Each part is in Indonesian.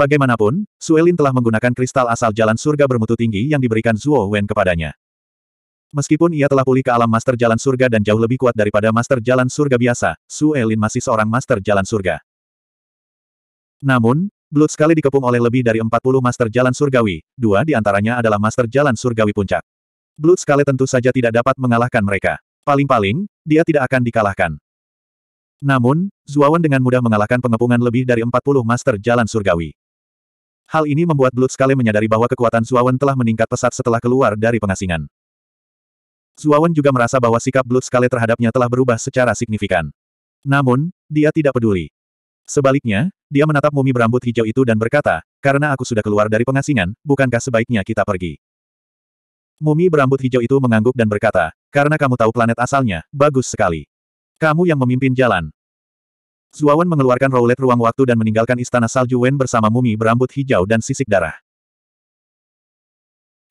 Bagaimanapun, Suelin telah menggunakan kristal asal jalan surga bermutu tinggi yang diberikan Zuo Wen kepadanya. Meskipun ia telah pulih ke alam master jalan surga dan jauh lebih kuat daripada master jalan surga biasa, Suelin masih seorang master jalan surga. Namun, Blood sekali dikepung oleh lebih dari 40 master jalan surgawi, dua di antaranya adalah master jalan surgawi puncak. Blood sekali tentu saja tidak dapat mengalahkan mereka. Paling-paling, dia tidak akan dikalahkan. Namun, Zuawan dengan mudah mengalahkan pengepungan lebih dari 40 master jalan surgawi. Hal ini membuat Blood Skale menyadari bahwa kekuatan Zuawan telah meningkat pesat setelah keluar dari pengasingan. Zuawan juga merasa bahwa sikap Blood Skale terhadapnya telah berubah secara signifikan. Namun, dia tidak peduli. Sebaliknya, dia menatap mumi berambut hijau itu dan berkata, karena aku sudah keluar dari pengasingan, bukankah sebaiknya kita pergi? Mumi berambut hijau itu mengangguk dan berkata, karena kamu tahu planet asalnya, bagus sekali. Kamu yang memimpin jalan, Zuawan mengeluarkan roulet ruang waktu dan meninggalkan istana salju Wen bersama mumi berambut hijau dan sisik darah.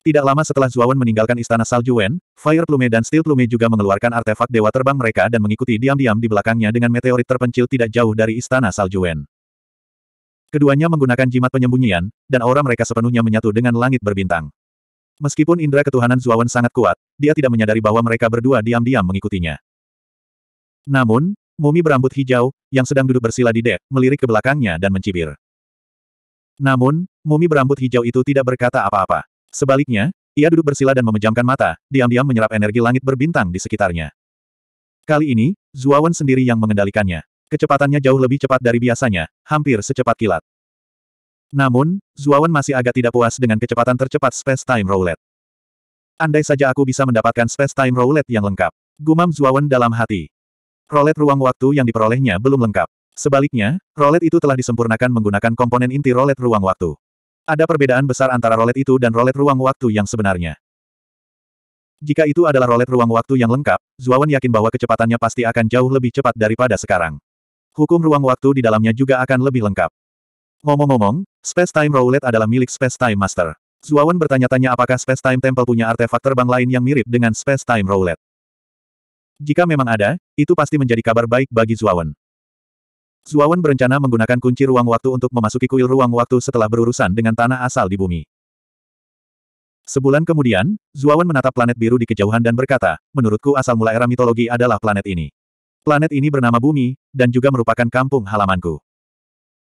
Tidak lama setelah Zuawan meninggalkan istana salju Wen, Fire Plume dan Steel Plume juga mengeluarkan artefak dewa terbang mereka dan mengikuti diam-diam di belakangnya dengan meteorit terpencil tidak jauh dari istana salju Wen. Keduanya menggunakan jimat penyembunyian, dan aura mereka sepenuhnya menyatu dengan langit berbintang. Meskipun indera ketuhanan Zuawan sangat kuat, dia tidak menyadari bahwa mereka berdua diam-diam mengikutinya. Namun, Mumi berambut hijau, yang sedang duduk bersila di dek, melirik ke belakangnya dan mencibir. Namun, mumi berambut hijau itu tidak berkata apa-apa. Sebaliknya, ia duduk bersila dan memejamkan mata, diam-diam menyerap energi langit berbintang di sekitarnya. Kali ini, Zuawan sendiri yang mengendalikannya. Kecepatannya jauh lebih cepat dari biasanya, hampir secepat kilat. Namun, Zuawan masih agak tidak puas dengan kecepatan tercepat space-time roulette. Andai saja aku bisa mendapatkan space-time roulette yang lengkap. Gumam Zuawan dalam hati rolet ruang waktu yang diperolehnya belum lengkap. Sebaliknya, rolet itu telah disempurnakan menggunakan komponen inti rolet ruang waktu. Ada perbedaan besar antara rolet itu dan rolet ruang waktu yang sebenarnya. Jika itu adalah rolet ruang waktu yang lengkap, Zuawan yakin bahwa kecepatannya pasti akan jauh lebih cepat daripada sekarang. Hukum ruang waktu di dalamnya juga akan lebih lengkap. Ngomong-ngomong, Space Time Roulette adalah milik Space Time Master. Zuawan bertanya-tanya apakah Space Time Temple punya artefak terbang lain yang mirip dengan Space Time Roulette. Jika memang ada, itu pasti menjadi kabar baik bagi Zuawan. Zuawan berencana menggunakan kunci ruang waktu untuk memasuki kuil ruang waktu setelah berurusan dengan tanah asal di bumi. Sebulan kemudian, Zuawan menatap planet biru di kejauhan dan berkata, menurutku asal mula era mitologi adalah planet ini. Planet ini bernama Bumi, dan juga merupakan kampung halamanku.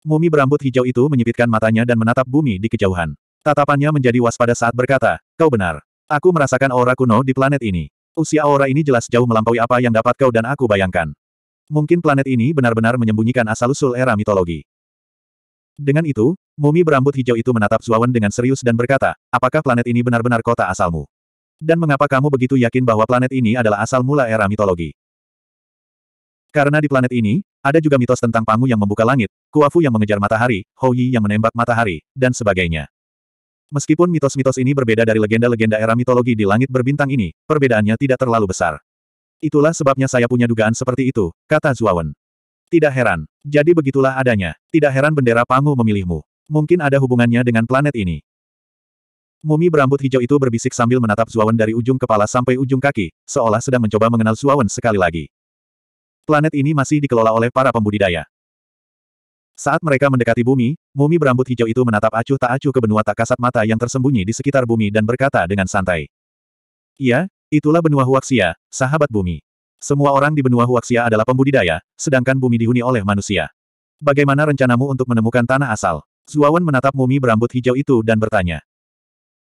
Mumi berambut hijau itu menyipitkan matanya dan menatap bumi di kejauhan. Tatapannya menjadi waspada saat berkata, kau benar. Aku merasakan aura kuno di planet ini. Usia aura ini jelas jauh melampaui apa yang dapat kau dan aku bayangkan. Mungkin planet ini benar-benar menyembunyikan asal-usul era mitologi. Dengan itu, mumi berambut hijau itu menatap Zuawan dengan serius dan berkata, apakah planet ini benar-benar kota asalmu? Dan mengapa kamu begitu yakin bahwa planet ini adalah asal mula era mitologi? Karena di planet ini, ada juga mitos tentang Pangu yang membuka langit, Kuafu yang mengejar matahari, Houyi yang menembak matahari, dan sebagainya. Meskipun mitos-mitos ini berbeda dari legenda-legenda era mitologi di langit berbintang ini, perbedaannya tidak terlalu besar. Itulah sebabnya saya punya dugaan seperti itu, kata Zuawan. Tidak heran. Jadi begitulah adanya. Tidak heran bendera Pangu memilihmu. Mungkin ada hubungannya dengan planet ini. Mumi berambut hijau itu berbisik sambil menatap Zuawan dari ujung kepala sampai ujung kaki, seolah sedang mencoba mengenal Zuawan sekali lagi. Planet ini masih dikelola oleh para pembudidaya. Saat mereka mendekati bumi, mumi berambut hijau itu menatap acuh tak acuh ke benua tak kasat mata yang tersembunyi di sekitar bumi dan berkata dengan santai. Iya, itulah benua Huaxia, sahabat bumi. Semua orang di benua Huaxia adalah pembudidaya, sedangkan bumi dihuni oleh manusia. Bagaimana rencanamu untuk menemukan tanah asal? Zuawan menatap mumi berambut hijau itu dan bertanya.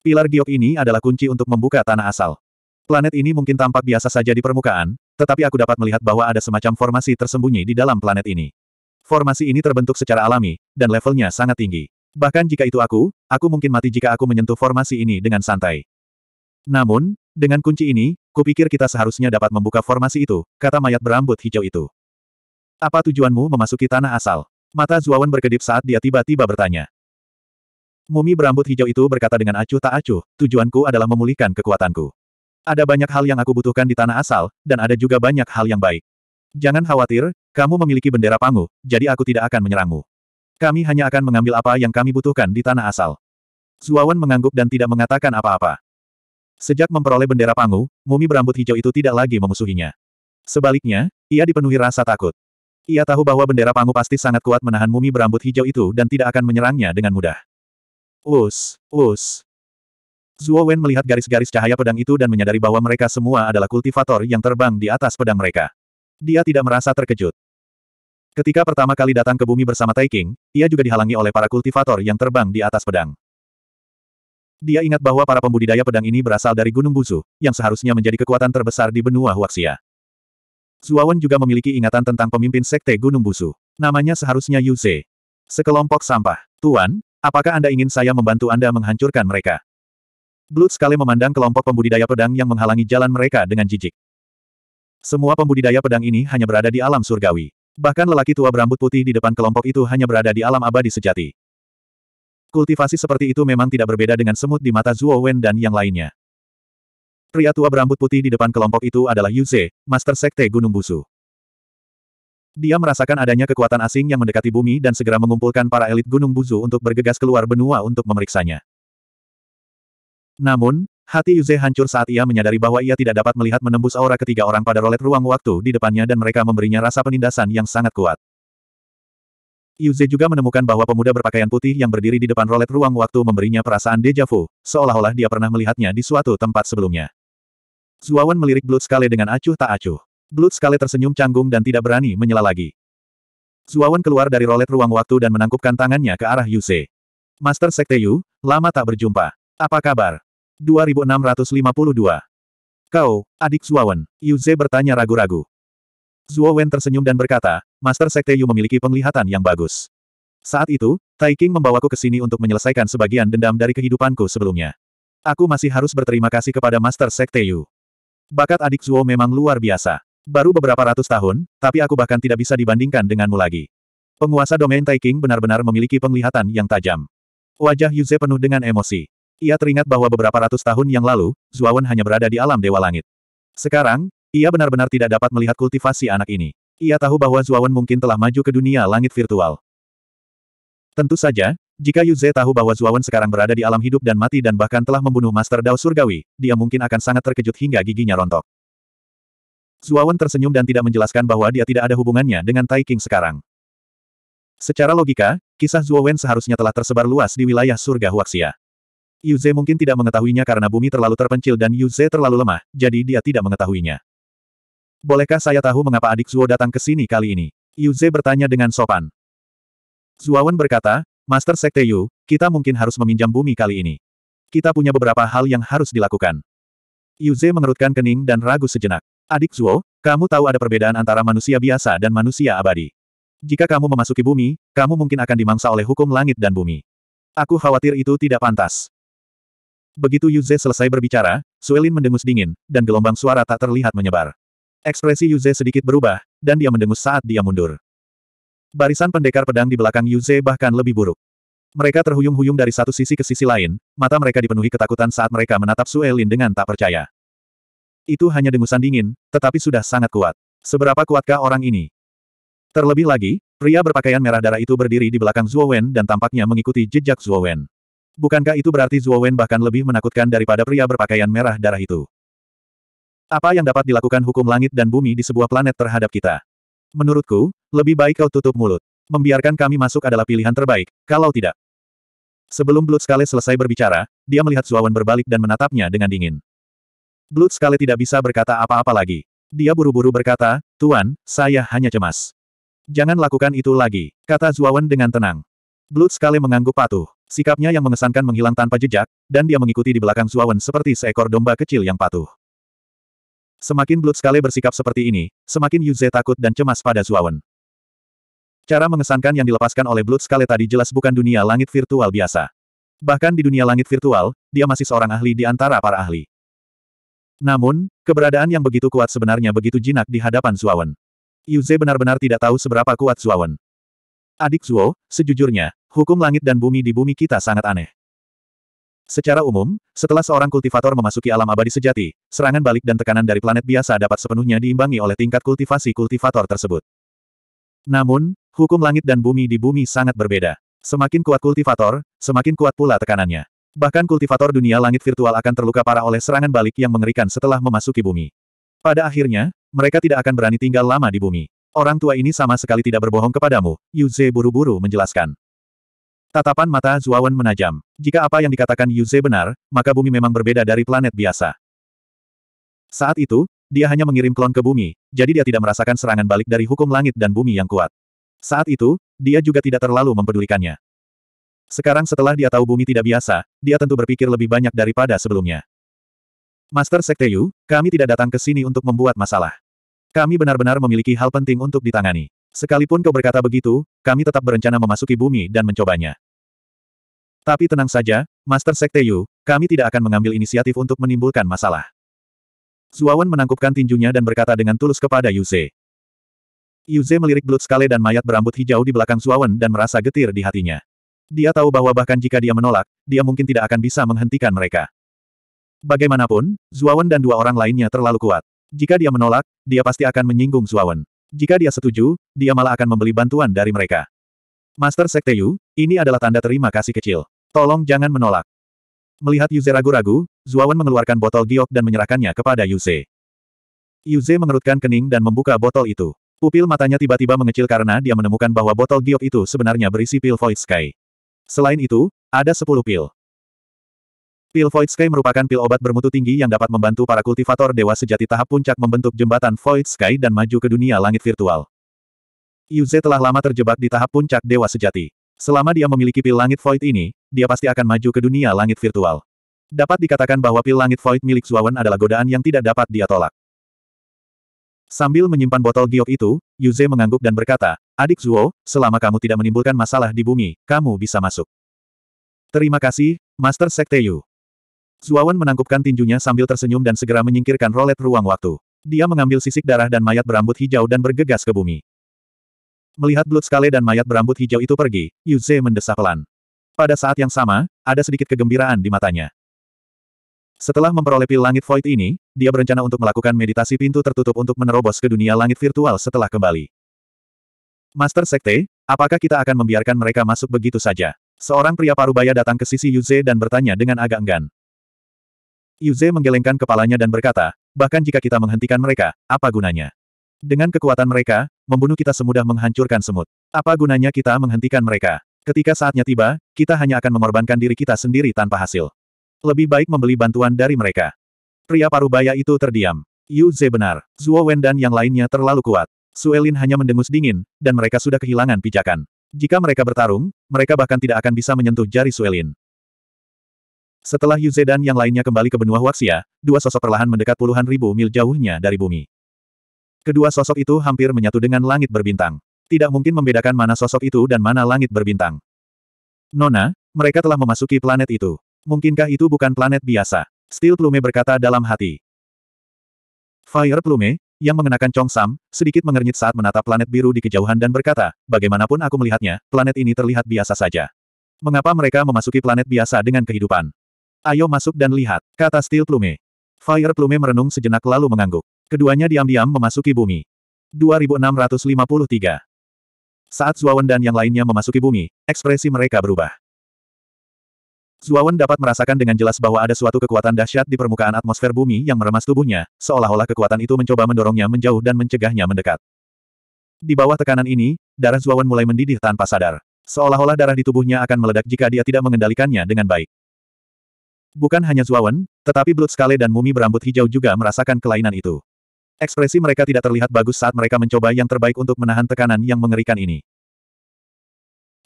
Pilar giok ini adalah kunci untuk membuka tanah asal. Planet ini mungkin tampak biasa saja di permukaan, tetapi aku dapat melihat bahwa ada semacam formasi tersembunyi di dalam planet ini. Formasi ini terbentuk secara alami, dan levelnya sangat tinggi. Bahkan jika itu aku, aku mungkin mati jika aku menyentuh formasi ini dengan santai. Namun, dengan kunci ini, kupikir kita seharusnya dapat membuka formasi itu, kata mayat berambut hijau itu. Apa tujuanmu memasuki tanah asal? Mata Zuawan berkedip saat dia tiba-tiba bertanya. Mumi berambut hijau itu berkata dengan acuh tak acuh, tujuanku adalah memulihkan kekuatanku. Ada banyak hal yang aku butuhkan di tanah asal, dan ada juga banyak hal yang baik. Jangan khawatir, kamu memiliki bendera Pangu, jadi aku tidak akan menyerangmu. Kami hanya akan mengambil apa yang kami butuhkan di tanah asal. Zuawan mengangguk dan tidak mengatakan apa-apa. Sejak memperoleh bendera Pangu, mumi berambut hijau itu tidak lagi memusuhinya. Sebaliknya, ia dipenuhi rasa takut. Ia tahu bahwa bendera Pangu pasti sangat kuat menahan mumi berambut hijau itu dan tidak akan menyerangnya dengan mudah. Us, us. Zuo Wen melihat garis-garis cahaya pedang itu dan menyadari bahwa mereka semua adalah kultivator yang terbang di atas pedang mereka. Dia tidak merasa terkejut. Ketika pertama kali datang ke bumi bersama Taiking, ia juga dihalangi oleh para kultivator yang terbang di atas pedang. Dia ingat bahwa para pembudidaya pedang ini berasal dari Gunung Buzu, yang seharusnya menjadi kekuatan terbesar di benua Huaxia. Zuawan juga memiliki ingatan tentang pemimpin sekte Gunung Buzu. Namanya seharusnya Yuze. Sekelompok sampah. Tuan, apakah Anda ingin saya membantu Anda menghancurkan mereka? Blood sekali memandang kelompok pembudidaya pedang yang menghalangi jalan mereka dengan jijik. Semua pembudidaya pedang ini hanya berada di alam surgawi. Bahkan lelaki tua berambut putih di depan kelompok itu hanya berada di alam abadi sejati. Kultivasi seperti itu memang tidak berbeda dengan semut di mata Zhuo Wen dan yang lainnya. Pria tua berambut putih di depan kelompok itu adalah Yuze, Master Sekte Gunung Busu. Dia merasakan adanya kekuatan asing yang mendekati bumi dan segera mengumpulkan para elit Gunung Buzu untuk bergegas keluar benua untuk memeriksanya. Namun, Hati Yuze hancur saat ia menyadari bahwa ia tidak dapat melihat menembus aura ketiga orang pada rolet ruang waktu di depannya dan mereka memberinya rasa penindasan yang sangat kuat. Yuze juga menemukan bahwa pemuda berpakaian putih yang berdiri di depan rolet ruang waktu memberinya perasaan deja vu, seolah-olah dia pernah melihatnya di suatu tempat sebelumnya. Zuawan melirik Blood Skale dengan acuh tak acuh. Blood Skale tersenyum canggung dan tidak berani menyela lagi. Zuawan keluar dari rolet ruang waktu dan menangkupkan tangannya ke arah Yuze. Master Sekte Yu, lama tak berjumpa. Apa kabar? 2652. Kau, adik Zuowen, Ze bertanya ragu-ragu. Zuowen tersenyum dan berkata, Master Sekte Yu memiliki penglihatan yang bagus. Saat itu, Tai membawaku ke sini untuk menyelesaikan sebagian dendam dari kehidupanku sebelumnya. Aku masih harus berterima kasih kepada Master Sekte Yu. Bakat adik Zuo memang luar biasa. Baru beberapa ratus tahun, tapi aku bahkan tidak bisa dibandingkan denganmu lagi. Penguasa domain Taiking benar-benar memiliki penglihatan yang tajam. Wajah Yuze penuh dengan emosi. Ia teringat bahwa beberapa ratus tahun yang lalu, Zuawan hanya berada di alam Dewa Langit. Sekarang, ia benar-benar tidak dapat melihat kultivasi anak ini. Ia tahu bahwa Zuawan mungkin telah maju ke dunia langit virtual. Tentu saja, jika Yuze tahu bahwa Zuawan sekarang berada di alam hidup dan mati dan bahkan telah membunuh Master Dao Surgawi, dia mungkin akan sangat terkejut hingga giginya rontok. Zuawan tersenyum dan tidak menjelaskan bahwa dia tidak ada hubungannya dengan Tai sekarang. Secara logika, kisah Zuawan seharusnya telah tersebar luas di wilayah surga Huaxia. Yuze mungkin tidak mengetahuinya karena bumi terlalu terpencil dan Yuze terlalu lemah, jadi dia tidak mengetahuinya. Bolehkah saya tahu mengapa adik Zuo datang ke sini kali ini? Yuze bertanya dengan sopan. Zuawan berkata, Master Sekte Yu, kita mungkin harus meminjam bumi kali ini. Kita punya beberapa hal yang harus dilakukan. Yuze mengerutkan kening dan ragu sejenak. Adik Zuo, kamu tahu ada perbedaan antara manusia biasa dan manusia abadi. Jika kamu memasuki bumi, kamu mungkin akan dimangsa oleh hukum langit dan bumi. Aku khawatir itu tidak pantas. Begitu Yuze selesai berbicara, Suelin mendengus dingin, dan gelombang suara tak terlihat menyebar. Ekspresi Yuze sedikit berubah, dan dia mendengus saat dia mundur. Barisan pendekar pedang di belakang Yuze bahkan lebih buruk. Mereka terhuyung-huyung dari satu sisi ke sisi lain, mata mereka dipenuhi ketakutan saat mereka menatap Suelin dengan tak percaya. Itu hanya dengusan dingin, tetapi sudah sangat kuat. Seberapa kuatkah orang ini? Terlebih lagi, pria berpakaian merah darah itu berdiri di belakang Zhuo Wen dan tampaknya mengikuti jejak Zhuo Wen. Bukankah itu berarti Zuo Wen bahkan lebih menakutkan daripada pria berpakaian merah darah itu? Apa yang dapat dilakukan hukum langit dan bumi di sebuah planet terhadap kita? Menurutku, lebih baik kau tutup mulut. Membiarkan kami masuk adalah pilihan terbaik, kalau tidak. Sebelum Blood Scale selesai berbicara, dia melihat Zuo Wen berbalik dan menatapnya dengan dingin. Blood Scale tidak bisa berkata apa-apa lagi. Dia buru-buru berkata, Tuan, saya hanya cemas. Jangan lakukan itu lagi, kata Zuo Wen dengan tenang. Blood Scale mengangguk patuh. Sikapnya yang mengesankan menghilang tanpa jejak, dan dia mengikuti di belakang Zuawan seperti seekor domba kecil yang patuh. Semakin Blood Scale bersikap seperti ini, semakin Yuze takut dan cemas pada Zuawan. Cara mengesankan yang dilepaskan oleh Blood Scale tadi jelas bukan dunia langit virtual biasa. Bahkan di dunia langit virtual, dia masih seorang ahli di antara para ahli. Namun, keberadaan yang begitu kuat sebenarnya begitu jinak di hadapan Zuawan. Yuze benar-benar tidak tahu seberapa kuat Zuawan. Adik Zuo, sejujurnya, Hukum langit dan bumi di bumi kita sangat aneh. Secara umum, setelah seorang kultivator memasuki alam abadi sejati, serangan balik dan tekanan dari planet biasa dapat sepenuhnya diimbangi oleh tingkat kultivasi kultivator tersebut. Namun, hukum langit dan bumi di bumi sangat berbeda. Semakin kuat kultivator, semakin kuat pula tekanannya. Bahkan kultivator dunia langit virtual akan terluka parah oleh serangan balik yang mengerikan setelah memasuki bumi. Pada akhirnya, mereka tidak akan berani tinggal lama di bumi. Orang tua ini sama sekali tidak berbohong kepadamu, Yuze buru-buru menjelaskan. Tatapan mata Zuawan menajam. Jika apa yang dikatakan Yuze benar, maka bumi memang berbeda dari planet biasa. Saat itu, dia hanya mengirim klon ke bumi, jadi dia tidak merasakan serangan balik dari hukum langit dan bumi yang kuat. Saat itu, dia juga tidak terlalu mempedulikannya. Sekarang setelah dia tahu bumi tidak biasa, dia tentu berpikir lebih banyak daripada sebelumnya. Master Sekte Yu, kami tidak datang ke sini untuk membuat masalah. Kami benar-benar memiliki hal penting untuk ditangani. Sekalipun kau berkata begitu, kami tetap berencana memasuki bumi dan mencobanya. Tapi tenang saja, Master Sekte Yu, kami tidak akan mengambil inisiatif untuk menimbulkan masalah. Zuawan menangkupkan tinjunya dan berkata dengan tulus kepada Yuze. Yuze melirik Blood Skale dan mayat berambut hijau di belakang Zuawan dan merasa getir di hatinya. Dia tahu bahwa bahkan jika dia menolak, dia mungkin tidak akan bisa menghentikan mereka. Bagaimanapun, Zuawan dan dua orang lainnya terlalu kuat. Jika dia menolak, dia pasti akan menyinggung Zuawan. Jika dia setuju, dia malah akan membeli bantuan dari mereka. Master Sekte Yu, ini adalah tanda terima kasih kecil. Tolong jangan menolak. Melihat Yuze ragu-ragu, Zuawan mengeluarkan botol giok dan menyerahkannya kepada Yuze. Yuze mengerutkan kening dan membuka botol itu. Pupil matanya tiba-tiba mengecil karena dia menemukan bahwa botol giok itu sebenarnya berisi pil Void Sky. Selain itu, ada sepuluh pil. Pil Void Sky merupakan pil obat bermutu tinggi yang dapat membantu para kultivator dewa sejati tahap puncak membentuk jembatan Void Sky dan maju ke dunia langit virtual. Yuze telah lama terjebak di tahap puncak dewa sejati. Selama dia memiliki pil langit Void ini, dia pasti akan maju ke dunia langit virtual. Dapat dikatakan bahwa pil langit Void milik Zuawan adalah godaan yang tidak dapat dia tolak. Sambil menyimpan botol giok itu, Yuze mengangguk dan berkata, Adik Zuo, selama kamu tidak menimbulkan masalah di bumi, kamu bisa masuk. Terima kasih, Master Sekte Yu. Zuawan menangkupkan tinjunya sambil tersenyum dan segera menyingkirkan rolet ruang waktu. Dia mengambil sisik darah dan mayat berambut hijau dan bergegas ke bumi. Melihat Blood Scale dan mayat berambut hijau itu pergi, Yuze mendesah pelan. Pada saat yang sama, ada sedikit kegembiraan di matanya. Setelah memperoleh pil langit void ini, dia berencana untuk melakukan meditasi pintu tertutup untuk menerobos ke dunia langit virtual setelah kembali. Master Sekte, apakah kita akan membiarkan mereka masuk begitu saja? Seorang pria parubaya datang ke sisi Yuze dan bertanya dengan agak enggan. Yuze menggelengkan kepalanya dan berkata, bahkan jika kita menghentikan mereka, apa gunanya? Dengan kekuatan mereka, membunuh kita semudah menghancurkan semut. Apa gunanya kita menghentikan mereka? Ketika saatnya tiba, kita hanya akan mengorbankan diri kita sendiri tanpa hasil. Lebih baik membeli bantuan dari mereka. Pria parubaya itu terdiam. Yu benar. Zuo Wen dan yang lainnya terlalu kuat. Suelin hanya mendengus dingin, dan mereka sudah kehilangan pijakan. Jika mereka bertarung, mereka bahkan tidak akan bisa menyentuh jari Suelin. Setelah Yuze dan yang lainnya kembali ke benua Huaxia, dua sosok perlahan mendekat puluhan ribu mil jauhnya dari bumi. Kedua sosok itu hampir menyatu dengan langit berbintang. Tidak mungkin membedakan mana sosok itu dan mana langit berbintang. Nona, mereka telah memasuki planet itu. Mungkinkah itu bukan planet biasa? Steel Plume berkata dalam hati. Fire Plume, yang mengenakan Chong Sam, sedikit mengernyit saat menatap planet biru di kejauhan dan berkata, bagaimanapun aku melihatnya, planet ini terlihat biasa saja. Mengapa mereka memasuki planet biasa dengan kehidupan? Ayo masuk dan lihat, kata Steel Plume. Fire Plume merenung sejenak lalu mengangguk. Keduanya diam-diam memasuki bumi. 2653 Saat Zuawan dan yang lainnya memasuki bumi, ekspresi mereka berubah. Zuawan dapat merasakan dengan jelas bahwa ada suatu kekuatan dahsyat di permukaan atmosfer bumi yang meremas tubuhnya, seolah-olah kekuatan itu mencoba mendorongnya menjauh dan mencegahnya mendekat. Di bawah tekanan ini, darah Zuawan mulai mendidih tanpa sadar. Seolah-olah darah di tubuhnya akan meledak jika dia tidak mengendalikannya dengan baik. Bukan hanya Zuawan, tetapi Blood Skale dan mumi berambut hijau juga merasakan kelainan itu. Ekspresi mereka tidak terlihat bagus saat mereka mencoba yang terbaik untuk menahan tekanan yang mengerikan ini.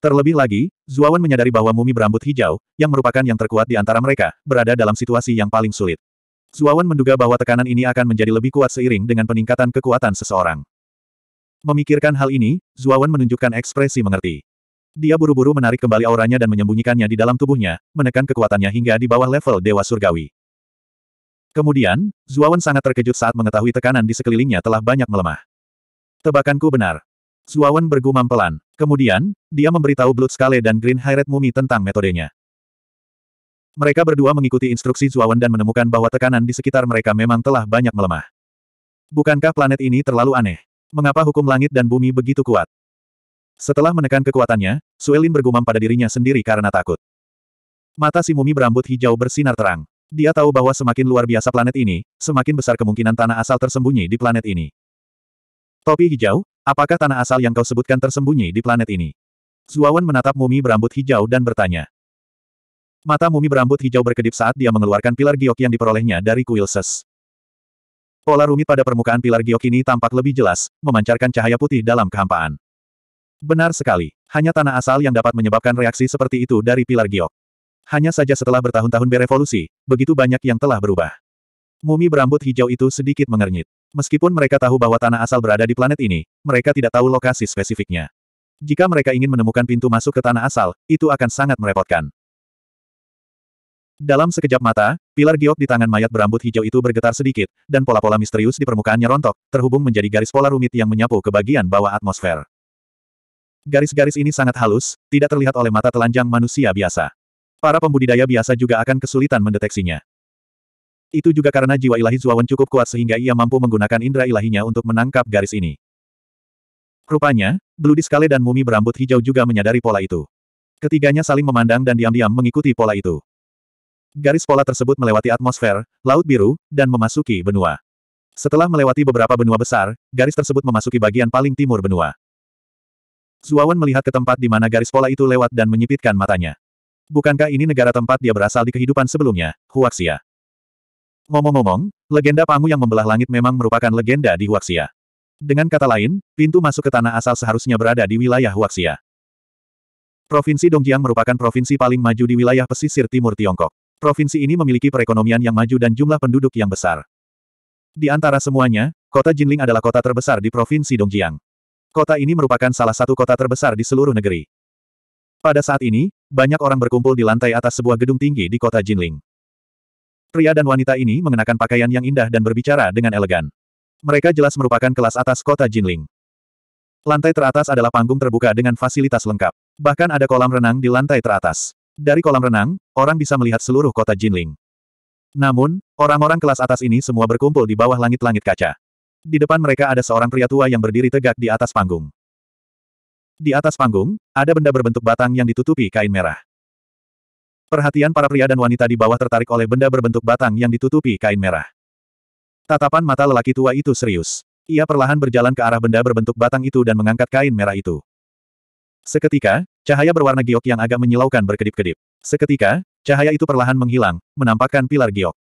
Terlebih lagi, Zuawan menyadari bahwa mumi berambut hijau, yang merupakan yang terkuat di antara mereka, berada dalam situasi yang paling sulit. Zuawan menduga bahwa tekanan ini akan menjadi lebih kuat seiring dengan peningkatan kekuatan seseorang. Memikirkan hal ini, Zuawan menunjukkan ekspresi mengerti. Dia buru-buru menarik kembali auranya dan menyembunyikannya di dalam tubuhnya, menekan kekuatannya hingga di bawah level Dewa Surgawi. Kemudian, Zuawan sangat terkejut saat mengetahui tekanan di sekelilingnya telah banyak melemah. Tebakanku benar. Zuawan bergumam pelan. Kemudian, dia memberitahu Blood Scale dan Green Hired Mumi tentang metodenya. Mereka berdua mengikuti instruksi Zuawan dan menemukan bahwa tekanan di sekitar mereka memang telah banyak melemah. Bukankah planet ini terlalu aneh? Mengapa hukum langit dan bumi begitu kuat? Setelah menekan kekuatannya, Suelin bergumam pada dirinya sendiri karena takut. Mata si mumi berambut hijau bersinar terang. Dia tahu bahwa semakin luar biasa planet ini, semakin besar kemungkinan tanah asal tersembunyi di planet ini. Topi hijau, apakah tanah asal yang kau sebutkan tersembunyi di planet ini? Zuawan menatap mumi berambut hijau dan bertanya. Mata mumi berambut hijau berkedip saat dia mengeluarkan pilar giok yang diperolehnya dari kuil ses. Pola rumit pada permukaan pilar giok ini tampak lebih jelas, memancarkan cahaya putih dalam kehampaan. Benar sekali. Hanya tanah asal yang dapat menyebabkan reaksi seperti itu dari pilar giok. Hanya saja setelah bertahun-tahun berevolusi, begitu banyak yang telah berubah. Mumi berambut hijau itu sedikit mengernyit. Meskipun mereka tahu bahwa tanah asal berada di planet ini, mereka tidak tahu lokasi spesifiknya. Jika mereka ingin menemukan pintu masuk ke tanah asal, itu akan sangat merepotkan. Dalam sekejap mata, pilar giok di tangan mayat berambut hijau itu bergetar sedikit, dan pola-pola misterius di permukaannya rontok, terhubung menjadi garis pola rumit yang menyapu ke bagian bawah atmosfer. Garis-garis ini sangat halus, tidak terlihat oleh mata telanjang manusia biasa. Para pembudidaya biasa juga akan kesulitan mendeteksinya. Itu juga karena jiwa ilahi Zuawan cukup kuat sehingga ia mampu menggunakan indera ilahinya untuk menangkap garis ini. Rupanya, Blue dan mumi berambut hijau juga menyadari pola itu. Ketiganya saling memandang dan diam-diam mengikuti pola itu. Garis pola tersebut melewati atmosfer, laut biru, dan memasuki benua. Setelah melewati beberapa benua besar, garis tersebut memasuki bagian paling timur benua. Zuawan melihat ke tempat di mana garis pola itu lewat dan menyipitkan matanya. Bukankah ini negara tempat dia berasal di kehidupan sebelumnya, Huaxia? Ngomong-ngomong, legenda Pangu yang membelah langit memang merupakan legenda di Huaxia. Dengan kata lain, pintu masuk ke tanah asal seharusnya berada di wilayah Huaxia. Provinsi Dongjiang merupakan provinsi paling maju di wilayah pesisir timur Tiongkok. Provinsi ini memiliki perekonomian yang maju dan jumlah penduduk yang besar. Di antara semuanya, kota Jinling adalah kota terbesar di provinsi Dongjiang. Kota ini merupakan salah satu kota terbesar di seluruh negeri. Pada saat ini, banyak orang berkumpul di lantai atas sebuah gedung tinggi di kota Jinling. Pria dan wanita ini mengenakan pakaian yang indah dan berbicara dengan elegan. Mereka jelas merupakan kelas atas kota Jinling. Lantai teratas adalah panggung terbuka dengan fasilitas lengkap. Bahkan ada kolam renang di lantai teratas. Dari kolam renang, orang bisa melihat seluruh kota Jinling. Namun, orang-orang kelas atas ini semua berkumpul di bawah langit-langit kaca. Di depan mereka ada seorang pria tua yang berdiri tegak di atas panggung. Di atas panggung, ada benda berbentuk batang yang ditutupi kain merah. Perhatian para pria dan wanita di bawah tertarik oleh benda berbentuk batang yang ditutupi kain merah. Tatapan mata lelaki tua itu serius. Ia perlahan berjalan ke arah benda berbentuk batang itu dan mengangkat kain merah itu. Seketika, cahaya berwarna giok yang agak menyilaukan berkedip-kedip. Seketika, cahaya itu perlahan menghilang, menampakkan pilar giok.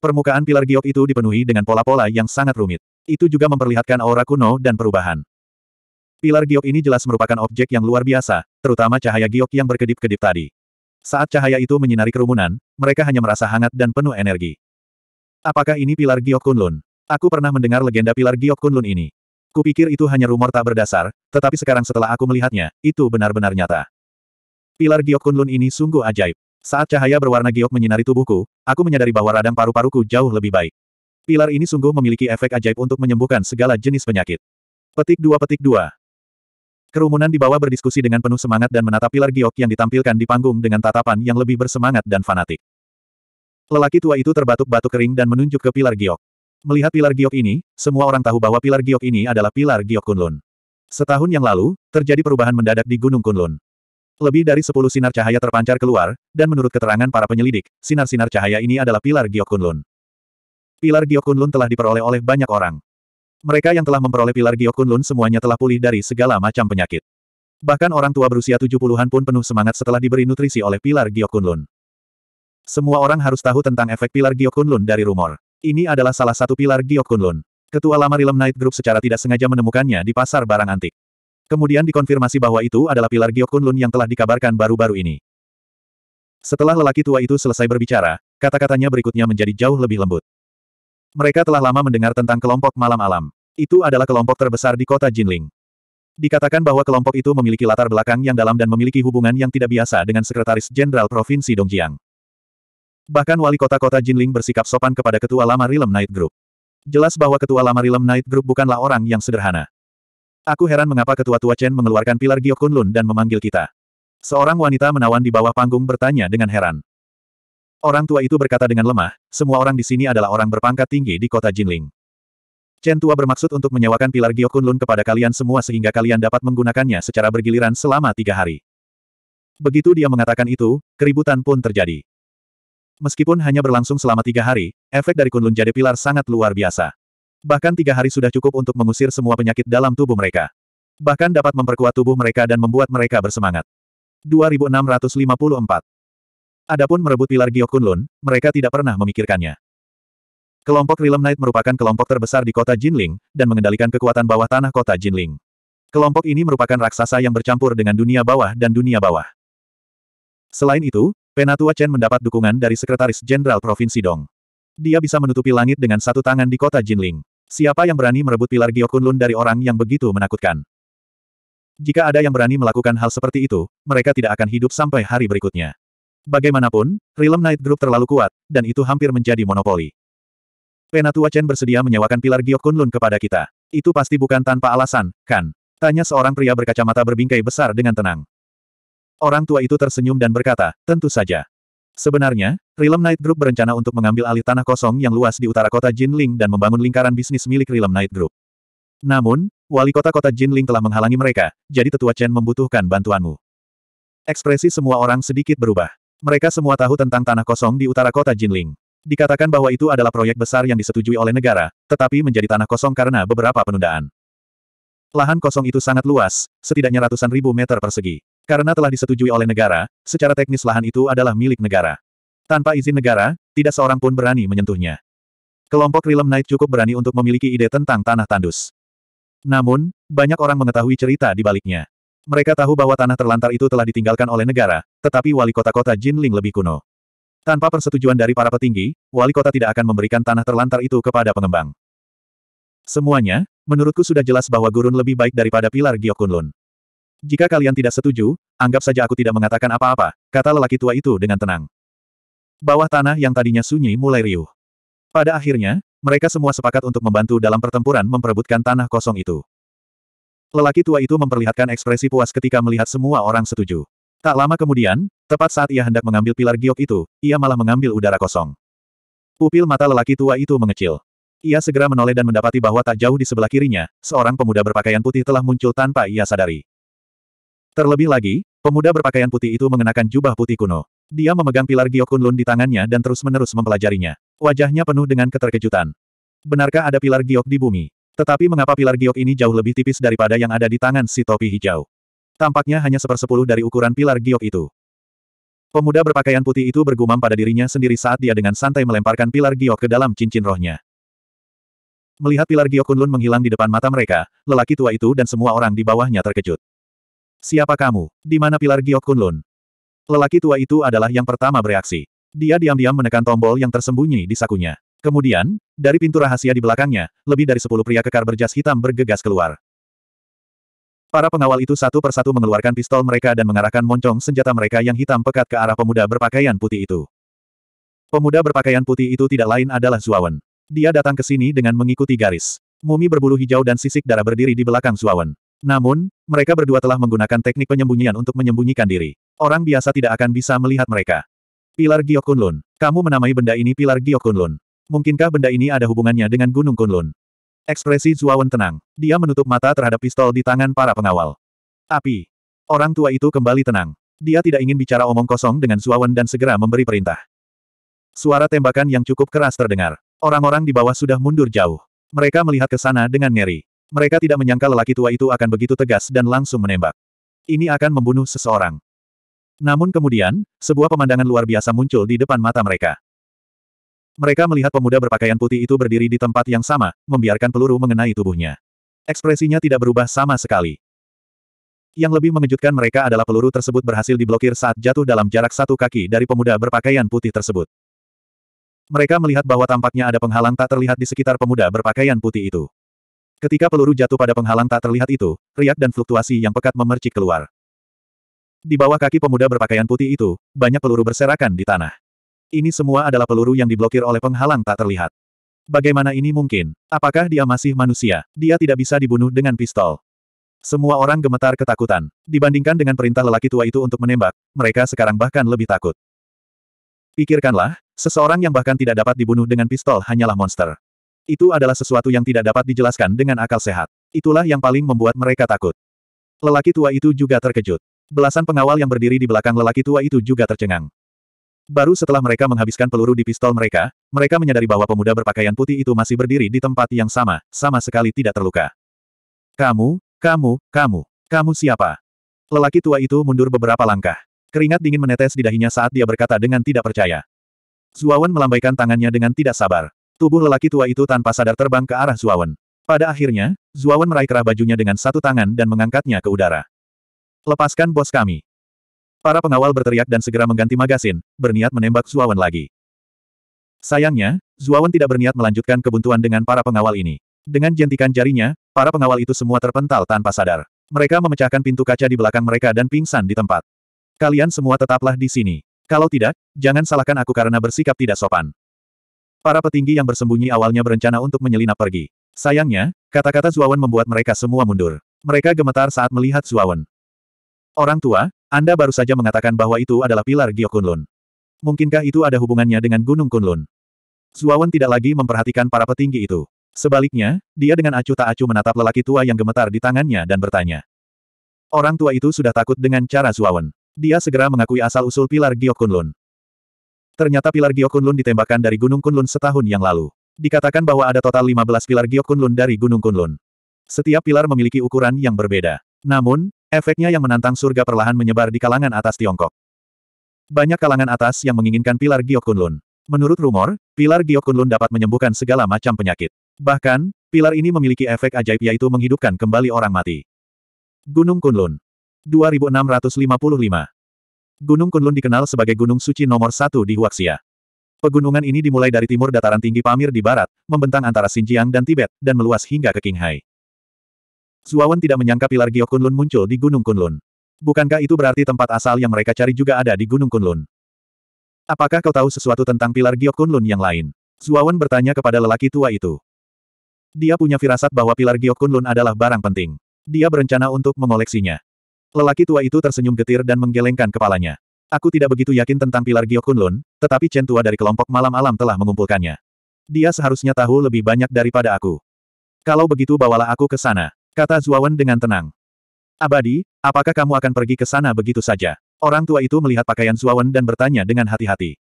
Permukaan pilar giok itu dipenuhi dengan pola-pola yang sangat rumit. Itu juga memperlihatkan aura kuno dan perubahan. Pilar giok ini jelas merupakan objek yang luar biasa, terutama cahaya giok yang berkedip-kedip tadi. Saat cahaya itu menyinari kerumunan, mereka hanya merasa hangat dan penuh energi. Apakah ini pilar giok kunlun? Aku pernah mendengar legenda pilar giok kunlun ini. Kupikir itu hanya rumor tak berdasar, tetapi sekarang setelah aku melihatnya, itu benar-benar nyata. Pilar giok kunlun ini sungguh ajaib. Saat cahaya berwarna giok menyinari tubuhku, aku menyadari bahwa radang paru-paruku jauh lebih baik. Pilar ini sungguh memiliki efek ajaib untuk menyembuhkan segala jenis penyakit. Petik dua petik dua. Kerumunan di bawah berdiskusi dengan penuh semangat dan menatap pilar giok yang ditampilkan di panggung dengan tatapan yang lebih bersemangat dan fanatik. Lelaki tua itu terbatuk-batuk kering dan menunjuk ke pilar giok. Melihat pilar giok ini, semua orang tahu bahwa pilar giok ini adalah pilar giok Kunlun. Setahun yang lalu, terjadi perubahan mendadak di Gunung Kunlun. Lebih dari sepuluh sinar cahaya terpancar keluar, dan menurut keterangan para penyelidik, sinar-sinar cahaya ini adalah pilar Giok Kunlun. Pilar Lun telah diperoleh oleh banyak orang. Mereka yang telah memperoleh pilar Lun semuanya telah pulih dari segala macam penyakit. Bahkan orang tua berusia 70-an pun penuh semangat setelah diberi nutrisi oleh pilar Lun. Semua orang harus tahu tentang efek pilar Lun dari rumor. Ini adalah salah satu pilar Lun. Ketua lama Rilem Night Group secara tidak sengaja menemukannya di pasar barang antik. Kemudian dikonfirmasi bahwa itu adalah pilar Lun yang telah dikabarkan baru-baru ini. Setelah lelaki tua itu selesai berbicara, kata-katanya berikutnya menjadi jauh lebih lembut. Mereka telah lama mendengar tentang kelompok malam alam. Itu adalah kelompok terbesar di kota Jinling. Dikatakan bahwa kelompok itu memiliki latar belakang yang dalam dan memiliki hubungan yang tidak biasa dengan Sekretaris Jenderal Provinsi Dongjiang. Bahkan wali kota-kota Jinling bersikap sopan kepada ketua lama Rilem Night Group. Jelas bahwa ketua lama Rilem Night Group bukanlah orang yang sederhana. Aku heran mengapa ketua Tua Chen mengeluarkan pilar Giok Kunlun dan memanggil kita. Seorang wanita menawan di bawah panggung bertanya dengan heran. Orang tua itu berkata dengan lemah, semua orang di sini adalah orang berpangkat tinggi di kota Jinling. Chen Tua bermaksud untuk menyewakan pilar Kunlun kepada kalian semua sehingga kalian dapat menggunakannya secara bergiliran selama tiga hari. Begitu dia mengatakan itu, keributan pun terjadi. Meskipun hanya berlangsung selama tiga hari, efek dari Kunlun Jade Pilar sangat luar biasa. Bahkan tiga hari sudah cukup untuk mengusir semua penyakit dalam tubuh mereka. Bahkan dapat memperkuat tubuh mereka dan membuat mereka bersemangat. 2654 Adapun merebut pilar Kunlun, mereka tidak pernah memikirkannya. Kelompok Realm Knight merupakan kelompok terbesar di kota Jinling, dan mengendalikan kekuatan bawah tanah kota Jinling. Kelompok ini merupakan raksasa yang bercampur dengan dunia bawah dan dunia bawah. Selain itu, Penatua Chen mendapat dukungan dari Sekretaris Jenderal Provinsi Dong. Dia bisa menutupi langit dengan satu tangan di kota Jinling. Siapa yang berani merebut pilar Kunlun dari orang yang begitu menakutkan? Jika ada yang berani melakukan hal seperti itu, mereka tidak akan hidup sampai hari berikutnya. Bagaimanapun, Realm Night Group terlalu kuat, dan itu hampir menjadi monopoli. Penatua Chen bersedia menyewakan pilar Giok Kunlun kepada kita. Itu pasti bukan tanpa alasan, kan? Tanya seorang pria berkacamata berbingkai besar dengan tenang. Orang tua itu tersenyum dan berkata, tentu saja. Sebenarnya, Realm Night Group berencana untuk mengambil alih tanah kosong yang luas di utara kota Jinling dan membangun lingkaran bisnis milik Realm Night Group. Namun, wali kota kota Jinling telah menghalangi mereka, jadi tetua Chen membutuhkan bantuanmu. Ekspresi semua orang sedikit berubah. Mereka semua tahu tentang tanah kosong di utara kota Jinling. Dikatakan bahwa itu adalah proyek besar yang disetujui oleh negara, tetapi menjadi tanah kosong karena beberapa penundaan. Lahan kosong itu sangat luas, setidaknya ratusan ribu meter persegi. Karena telah disetujui oleh negara, secara teknis lahan itu adalah milik negara. Tanpa izin negara, tidak seorang pun berani menyentuhnya. Kelompok Realm Knight cukup berani untuk memiliki ide tentang tanah tandus. Namun, banyak orang mengetahui cerita di baliknya. Mereka tahu bahwa tanah terlantar itu telah ditinggalkan oleh negara, tetapi wali kota-kota Jinling lebih kuno. Tanpa persetujuan dari para petinggi, wali kota tidak akan memberikan tanah terlantar itu kepada pengembang. Semuanya, menurutku sudah jelas bahwa gurun lebih baik daripada pilar Gyokunlun. Jika kalian tidak setuju, anggap saja aku tidak mengatakan apa-apa, kata lelaki tua itu dengan tenang. Bawah tanah yang tadinya sunyi mulai riuh. Pada akhirnya, mereka semua sepakat untuk membantu dalam pertempuran memperebutkan tanah kosong itu. Lelaki tua itu memperlihatkan ekspresi puas ketika melihat semua orang setuju. Tak lama kemudian, tepat saat ia hendak mengambil pilar giok itu, ia malah mengambil udara kosong. Pupil mata lelaki tua itu mengecil. Ia segera menoleh dan mendapati bahwa tak jauh di sebelah kirinya, seorang pemuda berpakaian putih telah muncul tanpa ia sadari. Terlebih lagi, pemuda berpakaian putih itu mengenakan jubah putih kuno. Dia memegang pilar giok kunlun di tangannya dan terus-menerus mempelajarinya. Wajahnya penuh dengan keterkejutan. Benarkah ada pilar giok di bumi? Tetapi mengapa pilar giok ini jauh lebih tipis daripada yang ada di tangan si topi hijau? Tampaknya hanya sepersepuluh dari ukuran pilar giok itu. Pemuda berpakaian putih itu bergumam pada dirinya sendiri saat dia dengan santai melemparkan pilar giok ke dalam cincin rohnya. Melihat pilar giok Kunlun menghilang di depan mata mereka, lelaki tua itu dan semua orang di bawahnya terkejut. Siapa kamu? Di mana pilar giok Kunlun? Lelaki tua itu adalah yang pertama bereaksi. Dia diam-diam menekan tombol yang tersembunyi di sakunya. Kemudian, dari pintu rahasia di belakangnya, lebih dari sepuluh pria kekar berjas hitam bergegas keluar. Para pengawal itu satu persatu mengeluarkan pistol mereka dan mengarahkan moncong senjata mereka yang hitam pekat ke arah pemuda berpakaian putih itu. Pemuda berpakaian putih itu tidak lain adalah Zuawan. Dia datang ke sini dengan mengikuti garis. Mumi berbulu hijau dan sisik darah berdiri di belakang Zuawan. Namun, mereka berdua telah menggunakan teknik penyembunyian untuk menyembunyikan diri. Orang biasa tidak akan bisa melihat mereka. Pilar Giokunlun, Kamu menamai benda ini Pilar Giokunlun. Mungkinkah benda ini ada hubungannya dengan Gunung Kunlun? Ekspresi Zuawan tenang. Dia menutup mata terhadap pistol di tangan para pengawal. Api. Orang tua itu kembali tenang. Dia tidak ingin bicara omong kosong dengan Zuawan dan segera memberi perintah. Suara tembakan yang cukup keras terdengar. Orang-orang di bawah sudah mundur jauh. Mereka melihat ke sana dengan ngeri. Mereka tidak menyangka lelaki tua itu akan begitu tegas dan langsung menembak. Ini akan membunuh seseorang. Namun kemudian, sebuah pemandangan luar biasa muncul di depan mata mereka. Mereka melihat pemuda berpakaian putih itu berdiri di tempat yang sama, membiarkan peluru mengenai tubuhnya. Ekspresinya tidak berubah sama sekali. Yang lebih mengejutkan mereka adalah peluru tersebut berhasil diblokir saat jatuh dalam jarak satu kaki dari pemuda berpakaian putih tersebut. Mereka melihat bahwa tampaknya ada penghalang tak terlihat di sekitar pemuda berpakaian putih itu. Ketika peluru jatuh pada penghalang tak terlihat itu, riak dan fluktuasi yang pekat memercik keluar. Di bawah kaki pemuda berpakaian putih itu, banyak peluru berserakan di tanah. Ini semua adalah peluru yang diblokir oleh penghalang tak terlihat. Bagaimana ini mungkin? Apakah dia masih manusia? Dia tidak bisa dibunuh dengan pistol. Semua orang gemetar ketakutan. Dibandingkan dengan perintah lelaki tua itu untuk menembak, mereka sekarang bahkan lebih takut. Pikirkanlah, seseorang yang bahkan tidak dapat dibunuh dengan pistol hanyalah monster. Itu adalah sesuatu yang tidak dapat dijelaskan dengan akal sehat. Itulah yang paling membuat mereka takut. Lelaki tua itu juga terkejut. Belasan pengawal yang berdiri di belakang lelaki tua itu juga tercengang. Baru setelah mereka menghabiskan peluru di pistol mereka, mereka menyadari bahwa pemuda berpakaian putih itu masih berdiri di tempat yang sama, sama sekali tidak terluka. Kamu, kamu, kamu, kamu siapa? Lelaki tua itu mundur beberapa langkah. Keringat dingin menetes di dahinya saat dia berkata dengan tidak percaya. Zuawan melambaikan tangannya dengan tidak sabar. Tubuh lelaki tua itu tanpa sadar terbang ke arah Zuawan. Pada akhirnya, Zuawan meraih kerah bajunya dengan satu tangan dan mengangkatnya ke udara. Lepaskan bos kami. Para pengawal berteriak dan segera mengganti magasin, berniat menembak Zuawan lagi. Sayangnya, Zuawan tidak berniat melanjutkan kebuntuan dengan para pengawal ini. Dengan jentikan jarinya, para pengawal itu semua terpental tanpa sadar. Mereka memecahkan pintu kaca di belakang mereka dan pingsan di tempat. Kalian semua tetaplah di sini. Kalau tidak, jangan salahkan aku karena bersikap tidak sopan. Para petinggi yang bersembunyi awalnya berencana untuk menyelinap pergi. Sayangnya, kata-kata Zuawan membuat mereka semua mundur. Mereka gemetar saat melihat Zuawan. Orang tua, anda baru saja mengatakan bahwa itu adalah pilar Kunlun. Mungkinkah itu ada hubungannya dengan Gunung Kunlun? Zuawan tidak lagi memperhatikan para petinggi itu. Sebaliknya, dia dengan acuh tak acuh menatap lelaki tua yang gemetar di tangannya dan bertanya. Orang tua itu sudah takut dengan cara Zuawan. Dia segera mengakui asal-usul pilar Kunlun. Ternyata pilar Kunlun ditembakkan dari Gunung Kunlun setahun yang lalu. Dikatakan bahwa ada total 15 pilar Kunlun dari Gunung Kunlun. Setiap pilar memiliki ukuran yang berbeda. Namun, Efeknya yang menantang surga perlahan menyebar di kalangan atas Tiongkok. Banyak kalangan atas yang menginginkan pilar Kunlun. Menurut rumor, pilar Kunlun dapat menyembuhkan segala macam penyakit. Bahkan, pilar ini memiliki efek ajaib yaitu menghidupkan kembali orang mati. Gunung Kunlun 2655 Gunung Kunlun dikenal sebagai gunung suci nomor satu di Huaxia. Pegunungan ini dimulai dari timur dataran tinggi Pamir di barat, membentang antara Xinjiang dan Tibet, dan meluas hingga ke Qinghai. Suawan tidak menyangka pilar Giok Kunlun muncul di Gunung Kunlun. Bukankah itu berarti tempat asal yang mereka cari juga ada di Gunung Kunlun? Apakah kau tahu sesuatu tentang pilar Giok Kunlun yang lain? Suawan bertanya kepada lelaki tua itu. Dia punya firasat bahwa pilar Giok Kunlun adalah barang penting. Dia berencana untuk mengoleksinya. Lelaki tua itu tersenyum getir dan menggelengkan kepalanya. Aku tidak begitu yakin tentang pilar Giok Kunlun, tetapi Chen Tua dari kelompok malam alam telah mengumpulkannya. Dia seharusnya tahu lebih banyak daripada aku. Kalau begitu bawalah aku ke sana. Kata Zuawan dengan tenang. Abadi, apakah kamu akan pergi ke sana begitu saja? Orang tua itu melihat pakaian Zuawan dan bertanya dengan hati-hati.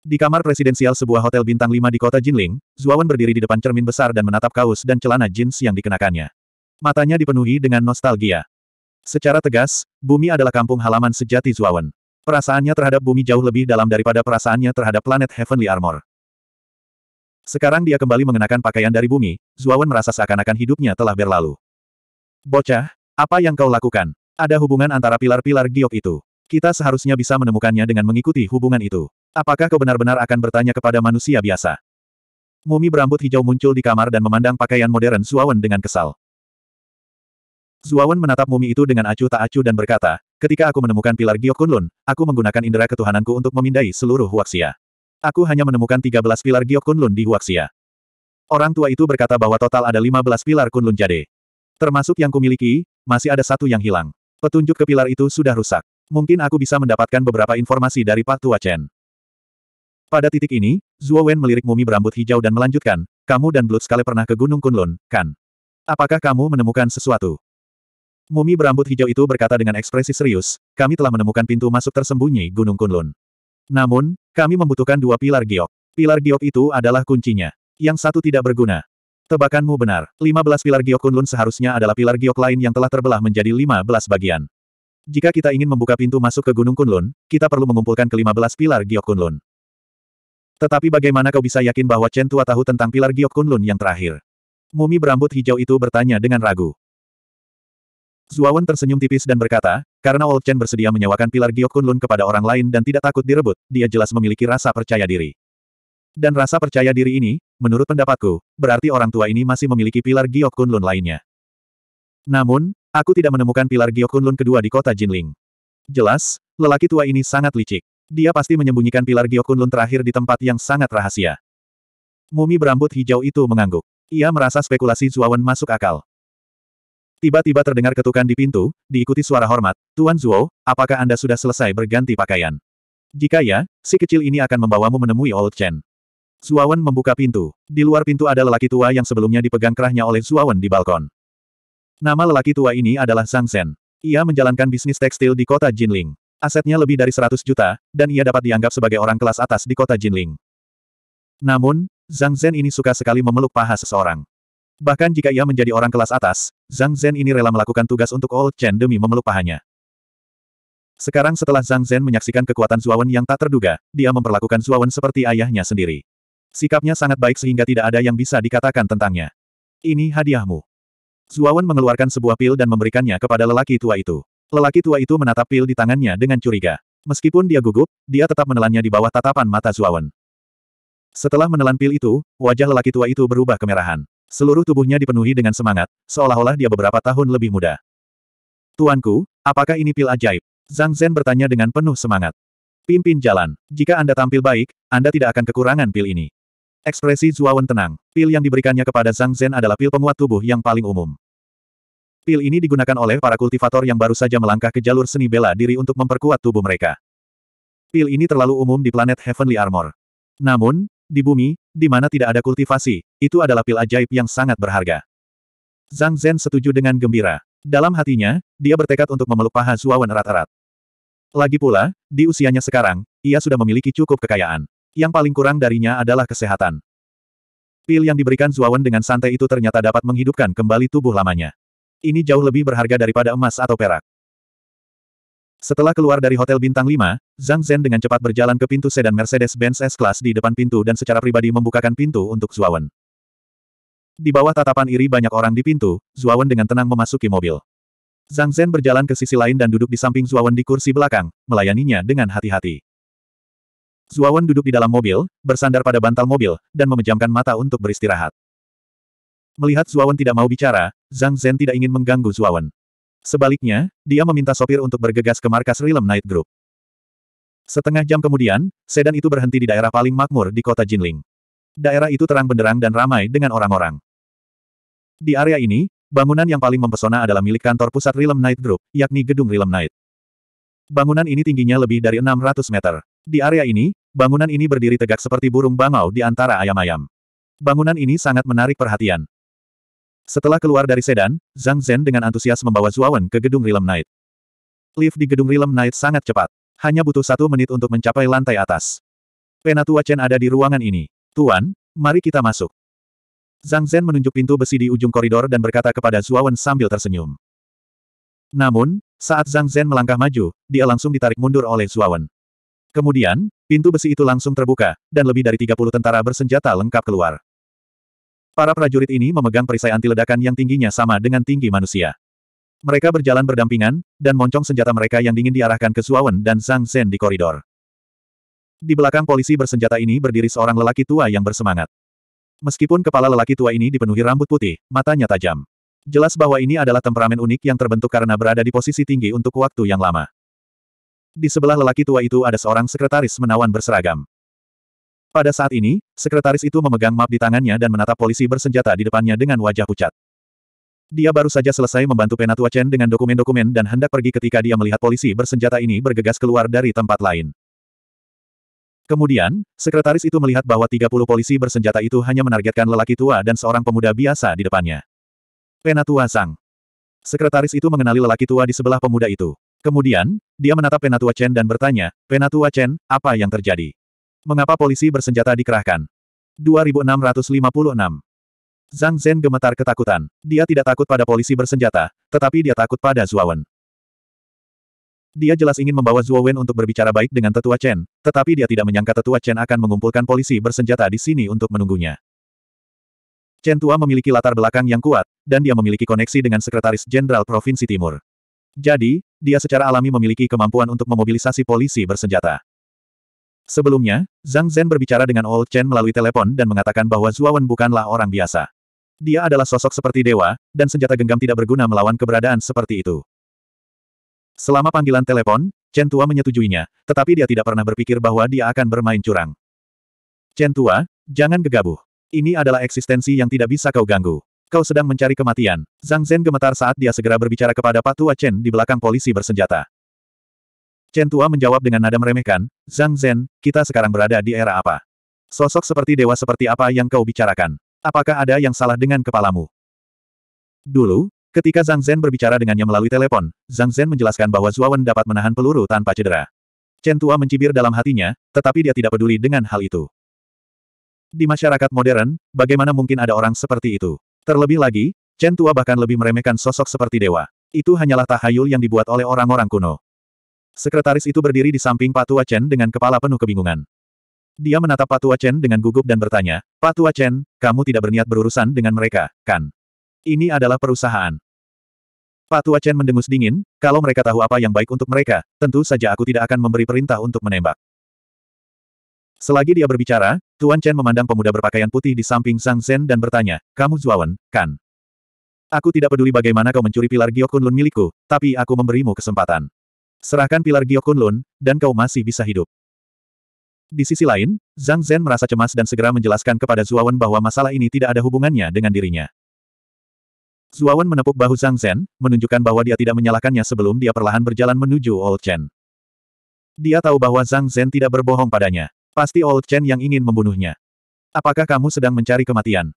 Di kamar presidensial sebuah hotel bintang lima di kota Jinling, Zuawan berdiri di depan cermin besar dan menatap kaos dan celana jeans yang dikenakannya. Matanya dipenuhi dengan nostalgia. Secara tegas, bumi adalah kampung halaman sejati Zuawan. Perasaannya terhadap bumi jauh lebih dalam daripada perasaannya terhadap planet Heavenly Armor. Sekarang dia kembali mengenakan pakaian dari bumi, Zuawan merasa seakan-akan hidupnya telah berlalu. Bocah, apa yang kau lakukan? Ada hubungan antara pilar-pilar giok itu. Kita seharusnya bisa menemukannya dengan mengikuti hubungan itu. Apakah kau benar-benar akan bertanya kepada manusia biasa? Mumi berambut hijau muncul di kamar dan memandang pakaian modern Zuawan dengan kesal. Zuawan menatap mumi itu dengan acuh tak acuh dan berkata, ketika aku menemukan pilar Giok Kunlun, aku menggunakan indera ketuhananku untuk memindai seluruh Huaxia. Aku hanya menemukan 13 pilar giok kunlun di Huaxia. Orang tua itu berkata bahwa total ada 15 pilar kunlun jade. Termasuk yang kumiliki, masih ada satu yang hilang. Petunjuk ke pilar itu sudah rusak. Mungkin aku bisa mendapatkan beberapa informasi dari Pak Tua Chen. Pada titik ini, Zhuo Wen melirik mumi berambut hijau dan melanjutkan, kamu dan Blood Scale pernah ke Gunung Kunlun, kan? Apakah kamu menemukan sesuatu? Mumi berambut hijau itu berkata dengan ekspresi serius, kami telah menemukan pintu masuk tersembunyi Gunung Kunlun. Namun, kami membutuhkan dua pilar giok. Pilar giok itu adalah kuncinya. Yang satu tidak berguna. Tebakanmu benar. 15 pilar giok Kunlun seharusnya adalah pilar giok lain yang telah terbelah menjadi 15 bagian. Jika kita ingin membuka pintu masuk ke Gunung Kunlun, kita perlu mengumpulkan ke-15 pilar giok Kunlun. Tetapi bagaimana kau bisa yakin bahwa Chen Tua tahu tentang pilar giok Kunlun yang terakhir? Mumi berambut hijau itu bertanya dengan ragu. Zuawan tersenyum tipis dan berkata, karena Old Chen bersedia menyewakan pilar Giok Kunlun kepada orang lain dan tidak takut direbut, dia jelas memiliki rasa percaya diri. Dan rasa percaya diri ini, menurut pendapatku, berarti orang tua ini masih memiliki pilar Giok Kunlun lainnya. Namun, aku tidak menemukan pilar Giok Kunlun kedua di kota Jinling. Jelas, lelaki tua ini sangat licik. Dia pasti menyembunyikan pilar Giok Kunlun terakhir di tempat yang sangat rahasia. Mumi berambut hijau itu mengangguk. Ia merasa spekulasi Zuawan masuk akal. Tiba-tiba terdengar ketukan di pintu, diikuti suara hormat, Tuan Zuo, apakah Anda sudah selesai berganti pakaian? Jika ya, si kecil ini akan membawamu menemui Old Chen. Zuawan membuka pintu. Di luar pintu ada lelaki tua yang sebelumnya dipegang kerahnya oleh Zuawan di balkon. Nama lelaki tua ini adalah Zhang Sen. Ia menjalankan bisnis tekstil di kota Jinling. Asetnya lebih dari 100 juta, dan ia dapat dianggap sebagai orang kelas atas di kota Jinling. Namun, Zhang Zhen ini suka sekali memeluk paha seseorang. Bahkan jika ia menjadi orang kelas atas, Zhang Zhen ini rela melakukan tugas untuk Old Chen demi memeluk pahanya. Sekarang setelah Zhang Zhen menyaksikan kekuatan Zuawan yang tak terduga, dia memperlakukan Zuawan seperti ayahnya sendiri. Sikapnya sangat baik sehingga tidak ada yang bisa dikatakan tentangnya. Ini hadiahmu. Zuawan mengeluarkan sebuah pil dan memberikannya kepada lelaki tua itu. Lelaki tua itu menatap pil di tangannya dengan curiga. Meskipun dia gugup, dia tetap menelannya di bawah tatapan mata Zuawan. Setelah menelan pil itu, wajah lelaki tua itu berubah kemerahan. Seluruh tubuhnya dipenuhi dengan semangat, seolah-olah dia beberapa tahun lebih muda. Tuanku, apakah ini pil ajaib? Zhang Zhen bertanya dengan penuh semangat. Pimpin jalan. Jika Anda tampil baik, Anda tidak akan kekurangan pil ini. Ekspresi Zuawan tenang. Pil yang diberikannya kepada Zhang Zhen adalah pil penguat tubuh yang paling umum. Pil ini digunakan oleh para kultivator yang baru saja melangkah ke jalur seni bela diri untuk memperkuat tubuh mereka. Pil ini terlalu umum di planet Heavenly Armor. Namun, di bumi, di mana tidak ada kultivasi, itu adalah pil ajaib yang sangat berharga. Zhang Zhen setuju dengan gembira. Dalam hatinya, dia bertekad untuk memeluk paha Zuawan erat-erat. Lagi pula, di usianya sekarang, ia sudah memiliki cukup kekayaan. Yang paling kurang darinya adalah kesehatan. Pil yang diberikan Zuawan dengan santai itu ternyata dapat menghidupkan kembali tubuh lamanya. Ini jauh lebih berharga daripada emas atau perak. Setelah keluar dari Hotel Bintang 5, Zhang Zhen dengan cepat berjalan ke pintu sedan Mercedes-Benz S-Class di depan pintu dan secara pribadi membukakan pintu untuk Zuawan. Di bawah tatapan iri banyak orang di pintu, Zuawan dengan tenang memasuki mobil. Zhang Zhen berjalan ke sisi lain dan duduk di samping Zuawan di kursi belakang, melayaninya dengan hati-hati. Zuawan duduk di dalam mobil, bersandar pada bantal mobil, dan memejamkan mata untuk beristirahat. Melihat Zuawan tidak mau bicara, Zhang Zhen tidak ingin mengganggu Zuawan. Sebaliknya, dia meminta sopir untuk bergegas ke markas Rilem Night Group. Setengah jam kemudian, sedan itu berhenti di daerah paling makmur di kota Jinling. Daerah itu terang benderang dan ramai dengan orang-orang. Di area ini, bangunan yang paling mempesona adalah milik kantor pusat Rilem Night Group, yakni gedung Rilem Night. Bangunan ini tingginya lebih dari 600 meter. Di area ini, bangunan ini berdiri tegak seperti burung bangau di antara ayam-ayam. Bangunan ini sangat menarik perhatian. Setelah keluar dari sedan, Zhang Zhen dengan antusias membawa Zuawan ke gedung Rilem Night. Lift di gedung Rilem Night sangat cepat. Hanya butuh satu menit untuk mencapai lantai atas. Penatua Chen ada di ruangan ini. Tuan, mari kita masuk. Zhang Zhen menunjuk pintu besi di ujung koridor dan berkata kepada Zuawan sambil tersenyum. Namun, saat Zhang Zhen melangkah maju, dia langsung ditarik mundur oleh Zuawan. Kemudian, pintu besi itu langsung terbuka, dan lebih dari 30 tentara bersenjata lengkap keluar. Para prajurit ini memegang perisai anti ledakan yang tingginya sama dengan tinggi manusia. Mereka berjalan berdampingan, dan moncong senjata mereka yang dingin diarahkan ke Suawen dan Sang Sen di koridor. Di belakang polisi bersenjata ini berdiri seorang lelaki tua yang bersemangat. Meskipun kepala lelaki tua ini dipenuhi rambut putih, matanya tajam. Jelas bahwa ini adalah temperamen unik yang terbentuk karena berada di posisi tinggi untuk waktu yang lama. Di sebelah lelaki tua itu ada seorang sekretaris menawan berseragam. Pada saat ini, sekretaris itu memegang map di tangannya dan menatap polisi bersenjata di depannya dengan wajah pucat. Dia baru saja selesai membantu Penatua Chen dengan dokumen-dokumen dan hendak pergi ketika dia melihat polisi bersenjata ini bergegas keluar dari tempat lain. Kemudian, sekretaris itu melihat bahwa 30 polisi bersenjata itu hanya menargetkan lelaki tua dan seorang pemuda biasa di depannya. Penatua Sang. Sekretaris itu mengenali lelaki tua di sebelah pemuda itu. Kemudian, dia menatap Penatua Chen dan bertanya, Penatua Chen, apa yang terjadi? Mengapa polisi bersenjata dikerahkan? 2656 Zhang Zhen gemetar ketakutan. Dia tidak takut pada polisi bersenjata, tetapi dia takut pada Zuawan. Dia jelas ingin membawa Wen untuk berbicara baik dengan tetua Chen, tetapi dia tidak menyangka tetua Chen akan mengumpulkan polisi bersenjata di sini untuk menunggunya. Chen Tua memiliki latar belakang yang kuat, dan dia memiliki koneksi dengan Sekretaris Jenderal Provinsi Timur. Jadi, dia secara alami memiliki kemampuan untuk memobilisasi polisi bersenjata. Sebelumnya, Zhang Zhen berbicara dengan Old Chen melalui telepon dan mengatakan bahwa Zuawan bukanlah orang biasa. Dia adalah sosok seperti dewa, dan senjata genggam tidak berguna melawan keberadaan seperti itu. Selama panggilan telepon, Chen Tua menyetujuinya, tetapi dia tidak pernah berpikir bahwa dia akan bermain curang. Chen Tua, jangan gegabah. Ini adalah eksistensi yang tidak bisa kau ganggu. Kau sedang mencari kematian. Zhang Zhen gemetar saat dia segera berbicara kepada Patua Chen di belakang polisi bersenjata. Chen Tua menjawab dengan nada meremehkan, Zhang Zhen, kita sekarang berada di era apa? Sosok seperti dewa seperti apa yang kau bicarakan? Apakah ada yang salah dengan kepalamu? Dulu, ketika Zhang Zhen berbicara dengannya melalui telepon, Zhang Zhen menjelaskan bahwa Zuawan dapat menahan peluru tanpa cedera. Chen Tua mencibir dalam hatinya, tetapi dia tidak peduli dengan hal itu. Di masyarakat modern, bagaimana mungkin ada orang seperti itu? Terlebih lagi, Chen Tua bahkan lebih meremehkan sosok seperti dewa. Itu hanyalah tahayul yang dibuat oleh orang-orang kuno. Sekretaris itu berdiri di samping Patua Chen dengan kepala penuh kebingungan. Dia menatap Patua Chen dengan gugup dan bertanya, Patua Chen, kamu tidak berniat berurusan dengan mereka, kan? Ini adalah perusahaan. Patua Chen mendengus dingin, kalau mereka tahu apa yang baik untuk mereka, tentu saja aku tidak akan memberi perintah untuk menembak. Selagi dia berbicara, Tuan Chen memandang pemuda berpakaian putih di samping Sang Zen dan bertanya, kamu Zuawan, kan? Aku tidak peduli bagaimana kau mencuri pilar Giokun Lun milikku, tapi aku memberimu kesempatan. Serahkan pilar Gyokunlun, dan kau masih bisa hidup. Di sisi lain, Zhang Zhen merasa cemas dan segera menjelaskan kepada Zuawan bahwa masalah ini tidak ada hubungannya dengan dirinya. Zuawan menepuk bahu Zhang Zhen, menunjukkan bahwa dia tidak menyalahkannya sebelum dia perlahan berjalan menuju Old Chen. Dia tahu bahwa Zhang Zhen tidak berbohong padanya. Pasti Old Chen yang ingin membunuhnya. Apakah kamu sedang mencari kematian?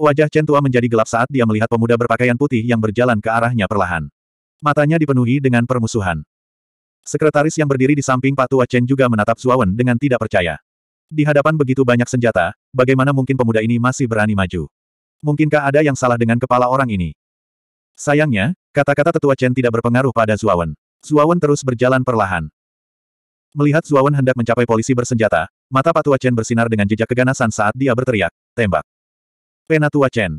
Wajah Chen Tua menjadi gelap saat dia melihat pemuda berpakaian putih yang berjalan ke arahnya perlahan. Matanya dipenuhi dengan permusuhan. Sekretaris yang berdiri di samping Pak Tua Chen juga menatap Zuawan dengan tidak percaya. Di hadapan begitu banyak senjata, bagaimana mungkin pemuda ini masih berani maju? Mungkinkah ada yang salah dengan kepala orang ini? Sayangnya, kata-kata tetua Chen tidak berpengaruh pada Zuawan. Zuawan terus berjalan perlahan. Melihat Zuawan hendak mencapai polisi bersenjata, mata Patua Chen bersinar dengan jejak keganasan saat dia berteriak, tembak. Penatua Chen.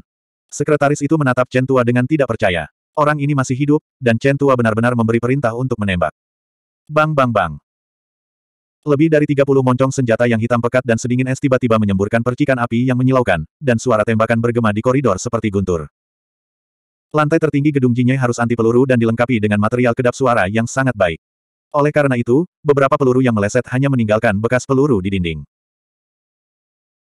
Sekretaris itu menatap Chen Tua dengan tidak percaya. Orang ini masih hidup, dan Chen Tua benar-benar memberi perintah untuk menembak. Bang bang bang. Lebih dari 30 moncong senjata yang hitam pekat dan sedingin es tiba-tiba menyemburkan percikan api yang menyilaukan, dan suara tembakan bergema di koridor seperti guntur. Lantai tertinggi gedung Jinye harus anti peluru dan dilengkapi dengan material kedap suara yang sangat baik. Oleh karena itu, beberapa peluru yang meleset hanya meninggalkan bekas peluru di dinding.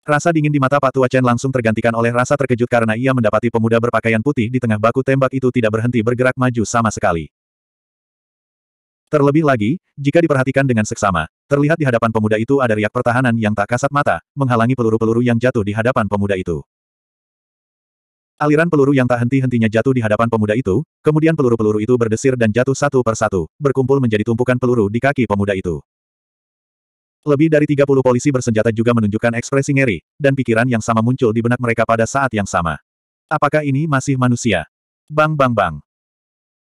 Rasa dingin di mata Pak Tua Chen langsung tergantikan oleh rasa terkejut karena ia mendapati pemuda berpakaian putih di tengah baku tembak itu tidak berhenti bergerak maju sama sekali. Terlebih lagi, jika diperhatikan dengan seksama, terlihat di hadapan pemuda itu ada riak pertahanan yang tak kasat mata, menghalangi peluru-peluru yang jatuh di hadapan pemuda itu. Aliran peluru yang tak henti-hentinya jatuh di hadapan pemuda itu, kemudian peluru-peluru itu berdesir dan jatuh satu persatu, berkumpul menjadi tumpukan peluru di kaki pemuda itu. Lebih dari 30 polisi bersenjata juga menunjukkan ekspresi ngeri, dan pikiran yang sama muncul di benak mereka pada saat yang sama. Apakah ini masih manusia? Bang bang bang.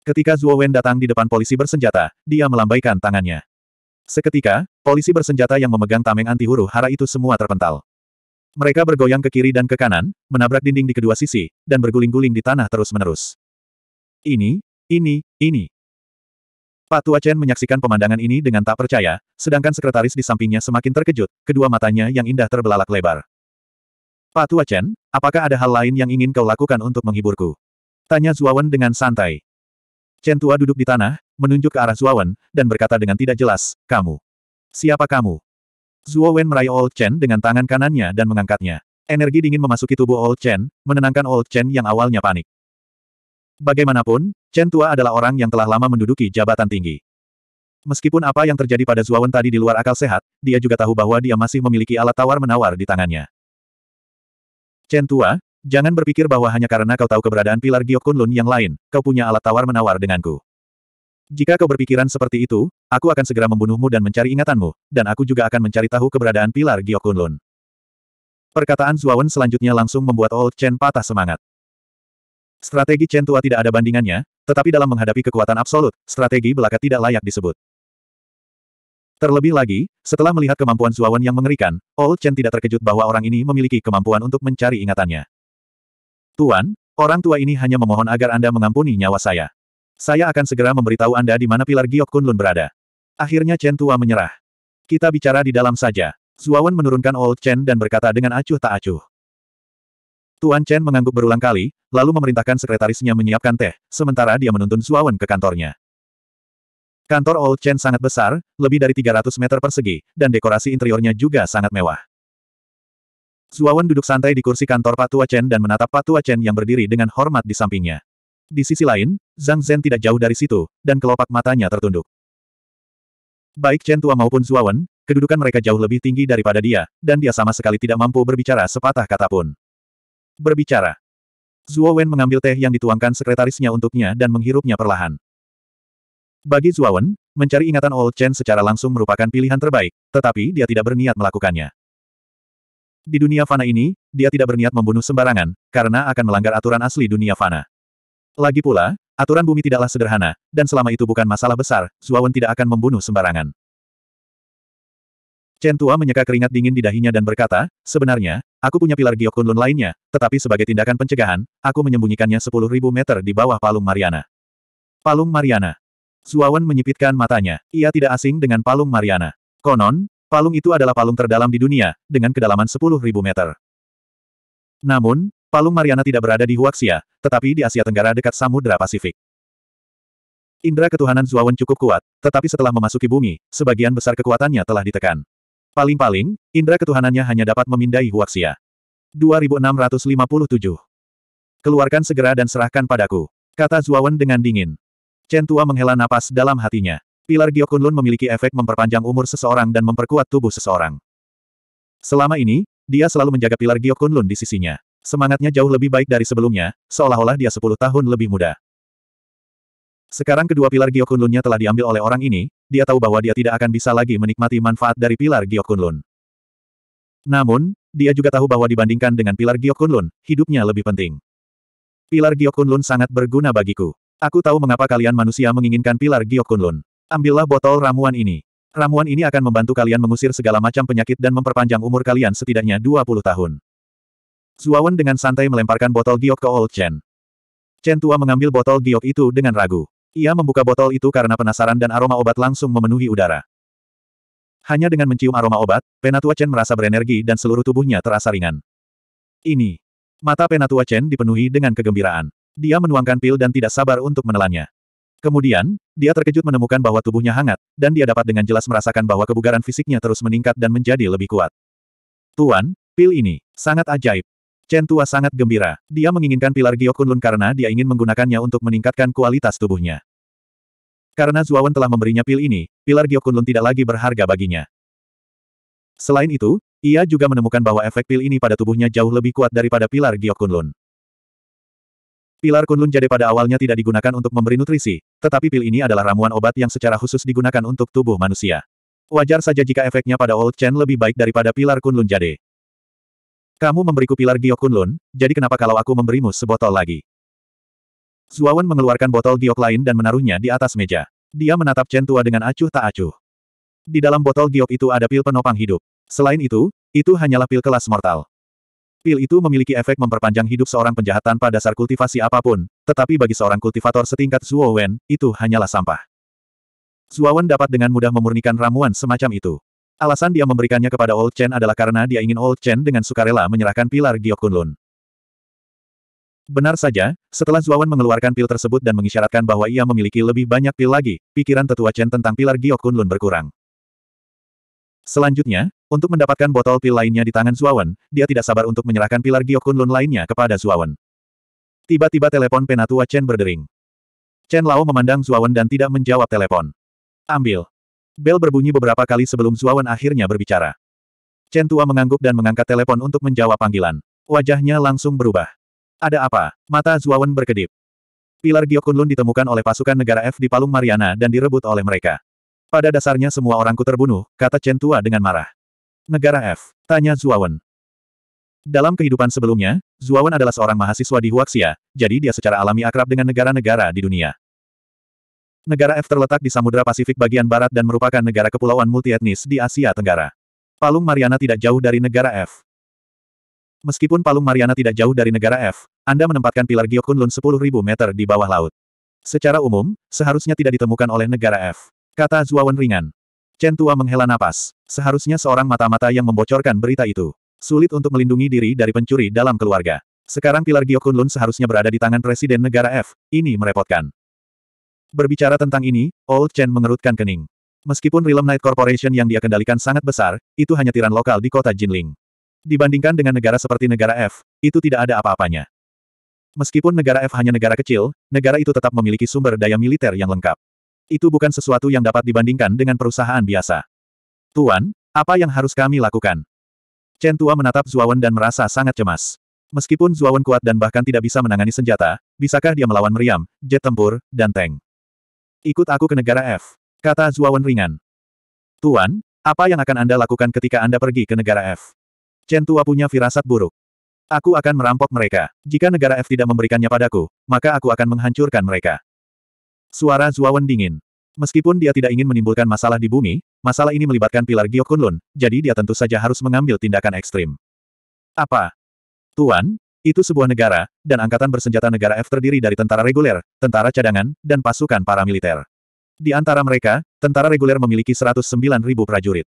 Ketika Zhuo Wen datang di depan polisi bersenjata, dia melambaikan tangannya. Seketika, polisi bersenjata yang memegang tameng anti huru hara itu semua terpental. Mereka bergoyang ke kiri dan ke kanan, menabrak dinding di kedua sisi, dan berguling-guling di tanah terus-menerus. Ini, ini, ini. Pak Tua Chen menyaksikan pemandangan ini dengan tak percaya, sedangkan sekretaris di sampingnya semakin terkejut, kedua matanya yang indah terbelalak lebar. Pak Tua Chen, apakah ada hal lain yang ingin kau lakukan untuk menghiburku? Tanya Zuawan dengan santai. Chen Tua duduk di tanah, menunjuk ke arah Zuawan, dan berkata dengan tidak jelas, kamu. Siapa kamu? Zuo meraih Old Chen dengan tangan kanannya dan mengangkatnya. Energi dingin memasuki tubuh Old Chen, menenangkan Old Chen yang awalnya panik. Bagaimanapun, Chen Tua adalah orang yang telah lama menduduki jabatan tinggi. Meskipun apa yang terjadi pada Zuawan tadi di luar akal sehat, dia juga tahu bahwa dia masih memiliki alat tawar-menawar di tangannya. Chen Tua, jangan berpikir bahwa hanya karena kau tahu keberadaan pilar Giok Kunlun yang lain, kau punya alat tawar-menawar denganku. Jika kau berpikiran seperti itu, aku akan segera membunuhmu dan mencari ingatanmu, dan aku juga akan mencari tahu keberadaan pilar Giok Kunlun. Perkataan Zuawan selanjutnya langsung membuat Old Chen patah semangat. Strategi Chen Tua tidak ada bandingannya, tetapi dalam menghadapi kekuatan absolut, strategi belaka tidak layak disebut. Terlebih lagi, setelah melihat kemampuan Zuawan yang mengerikan, Old Chen tidak terkejut bahwa orang ini memiliki kemampuan untuk mencari ingatannya. Tuan, orang tua ini hanya memohon agar Anda mengampuni nyawa saya. Saya akan segera memberitahu Anda di mana pilar Giok Kunlun berada. Akhirnya Chen Tua menyerah. Kita bicara di dalam saja. Zuawan menurunkan Old Chen dan berkata dengan acuh tak acuh. Tuan Chen mengangguk berulang kali, lalu memerintahkan sekretarisnya menyiapkan teh, sementara dia menuntun Zuawan ke kantornya. Kantor Old Chen sangat besar, lebih dari 300 meter persegi, dan dekorasi interiornya juga sangat mewah. Zuawan duduk santai di kursi kantor Pak Tua Chen dan menatap Pak Tua Chen yang berdiri dengan hormat di sampingnya. Di sisi lain, Zhang Zhen tidak jauh dari situ, dan kelopak matanya tertunduk. Baik Chen Tua maupun Zuawan, kedudukan mereka jauh lebih tinggi daripada dia, dan dia sama sekali tidak mampu berbicara sepatah kata pun berbicara. Zuo Wen mengambil teh yang dituangkan sekretarisnya untuknya dan menghirupnya perlahan. Bagi Zuo Wen, mencari ingatan Old Chen secara langsung merupakan pilihan terbaik, tetapi dia tidak berniat melakukannya. Di dunia fana ini, dia tidak berniat membunuh sembarangan, karena akan melanggar aturan asli dunia fana. Lagi pula, aturan bumi tidaklah sederhana, dan selama itu bukan masalah besar, Wen tidak akan membunuh sembarangan. Chen Tua menyeka keringat dingin di dahinya dan berkata, sebenarnya, aku punya pilar Giok Kunlun lainnya, tetapi sebagai tindakan pencegahan, aku menyembunyikannya 10.000 meter di bawah palung Mariana. Palung Mariana. Zuawan menyipitkan matanya. Ia tidak asing dengan palung Mariana. Konon, palung itu adalah palung terdalam di dunia, dengan kedalaman 10.000 meter. Namun, palung Mariana tidak berada di Huaxia, tetapi di Asia Tenggara dekat Samudra Pasifik. Indra ketuhanan Zuawan cukup kuat, tetapi setelah memasuki bumi, sebagian besar kekuatannya telah ditekan. Paling-paling, indera ketuhanannya hanya dapat memindai Huaxia. 2657. Keluarkan segera dan serahkan padaku. Kata Zuawan dengan dingin. Chen Tua menghela napas dalam hatinya. Pilar Gyokunlun memiliki efek memperpanjang umur seseorang dan memperkuat tubuh seseorang. Selama ini, dia selalu menjaga pilar Gyokunlun di sisinya. Semangatnya jauh lebih baik dari sebelumnya, seolah-olah dia 10 tahun lebih muda. Sekarang kedua pilar Kunlunnya telah diambil oleh orang ini, dia tahu bahwa dia tidak akan bisa lagi menikmati manfaat dari pilar Kunlun. Namun, dia juga tahu bahwa dibandingkan dengan pilar Kunlun, hidupnya lebih penting. Pilar Kunlun sangat berguna bagiku. Aku tahu mengapa kalian manusia menginginkan pilar Kunlun. Ambillah botol ramuan ini. Ramuan ini akan membantu kalian mengusir segala macam penyakit dan memperpanjang umur kalian setidaknya 20 tahun. Zuawan dengan santai melemparkan botol giok ke Old Chen. Chen Tua mengambil botol giok itu dengan ragu. Ia membuka botol itu karena penasaran dan aroma obat langsung memenuhi udara. Hanya dengan mencium aroma obat, Penatua Chen merasa berenergi dan seluruh tubuhnya terasa ringan. Ini. Mata Penatua Chen dipenuhi dengan kegembiraan. Dia menuangkan pil dan tidak sabar untuk menelannya. Kemudian, dia terkejut menemukan bahwa tubuhnya hangat, dan dia dapat dengan jelas merasakan bahwa kebugaran fisiknya terus meningkat dan menjadi lebih kuat. Tuan, pil ini, sangat ajaib. Chen Tua sangat gembira. Dia menginginkan pilar Gyokunlun karena dia ingin menggunakannya untuk meningkatkan kualitas tubuhnya. Karena Zuawan telah memberinya pil ini, pilar Gyokunlun tidak lagi berharga baginya. Selain itu, ia juga menemukan bahwa efek pil ini pada tubuhnya jauh lebih kuat daripada pilar Gyokunlun. Pilar Kunlun jadi pada awalnya tidak digunakan untuk memberi nutrisi, tetapi pil ini adalah ramuan obat yang secara khusus digunakan untuk tubuh manusia. Wajar saja jika efeknya pada Old Chen lebih baik daripada pilar Kunlun Jade. Kamu memberiku pilar Kunlun, jadi kenapa kalau aku memberimu sebotol lagi? Zuawan mengeluarkan botol giok lain dan menaruhnya di atas meja. Dia menatap Chen Tua dengan acuh tak acuh. Di dalam botol giok itu ada pil penopang hidup. Selain itu, itu hanyalah pil kelas mortal. Pil itu memiliki efek memperpanjang hidup seorang penjahat tanpa dasar kultivasi apapun, tetapi bagi seorang kultivator setingkat Zuo Wen, itu hanyalah sampah. Zuawan dapat dengan mudah memurnikan ramuan semacam itu. Alasan dia memberikannya kepada Old Chen adalah karena dia ingin Old Chen dengan sukarela menyerahkan pilar Gyokunlun. Benar saja, setelah Zuawan mengeluarkan pil tersebut dan mengisyaratkan bahwa ia memiliki lebih banyak pil lagi, pikiran tetua Chen tentang pilar Gyokunlun berkurang. Selanjutnya, untuk mendapatkan botol pil lainnya di tangan Zuawan, dia tidak sabar untuk menyerahkan pilar Gyokunlun lainnya kepada Zuawan. Tiba-tiba telepon penatua Chen berdering. Chen Lao memandang Zuawan dan tidak menjawab telepon. Ambil. Bel berbunyi beberapa kali sebelum Zuawan akhirnya berbicara. Chen Tua mengangguk dan mengangkat telepon untuk menjawab panggilan. Wajahnya langsung berubah. Ada apa? Mata Zuawan berkedip. Pilar Giokunlun ditemukan oleh pasukan negara F di Palung Mariana dan direbut oleh mereka. Pada dasarnya semua orangku terbunuh, kata Chen Tua dengan marah. Negara F, tanya Zuawan. Dalam kehidupan sebelumnya, Zuawan adalah seorang mahasiswa di Huaxia, jadi dia secara alami akrab dengan negara-negara di dunia. Negara F terletak di Samudra Pasifik bagian barat dan merupakan negara kepulauan multietnis di Asia Tenggara. Palung Mariana tidak jauh dari negara F. Meskipun Palung Mariana tidak jauh dari negara F, Anda menempatkan pilar Gyokunlun 10.000 meter di bawah laut. Secara umum, seharusnya tidak ditemukan oleh negara F. Kata Zuawan ringan. Chen Tua menghela napas. Seharusnya seorang mata-mata yang membocorkan berita itu. Sulit untuk melindungi diri dari pencuri dalam keluarga. Sekarang pilar Gyokunlun seharusnya berada di tangan Presiden negara F, ini merepotkan. Berbicara tentang ini, Old Chen mengerutkan kening. Meskipun Realm Night Corporation yang dia kendalikan sangat besar, itu hanya tiran lokal di kota Jinling. Dibandingkan dengan negara seperti negara F, itu tidak ada apa-apanya. Meskipun negara F hanya negara kecil, negara itu tetap memiliki sumber daya militer yang lengkap. Itu bukan sesuatu yang dapat dibandingkan dengan perusahaan biasa. Tuan, apa yang harus kami lakukan? Chen Tua menatap Zuawan dan merasa sangat cemas. Meskipun Zuawan kuat dan bahkan tidak bisa menangani senjata, bisakah dia melawan meriam, jet tempur, dan tank? Ikut aku ke negara F. Kata Zuawan ringan. Tuan, apa yang akan Anda lakukan ketika Anda pergi ke negara F? Chen Tua punya firasat buruk. Aku akan merampok mereka. Jika negara F tidak memberikannya padaku, maka aku akan menghancurkan mereka. Suara Zuawan dingin. Meskipun dia tidak ingin menimbulkan masalah di bumi, masalah ini melibatkan pilar Gyokunlun, jadi dia tentu saja harus mengambil tindakan ekstrim. Apa? Tuan, itu sebuah negara, dan angkatan bersenjata negara F terdiri dari tentara reguler, tentara cadangan, dan pasukan paramiliter. Di antara mereka, tentara reguler memiliki 109.000 prajurit.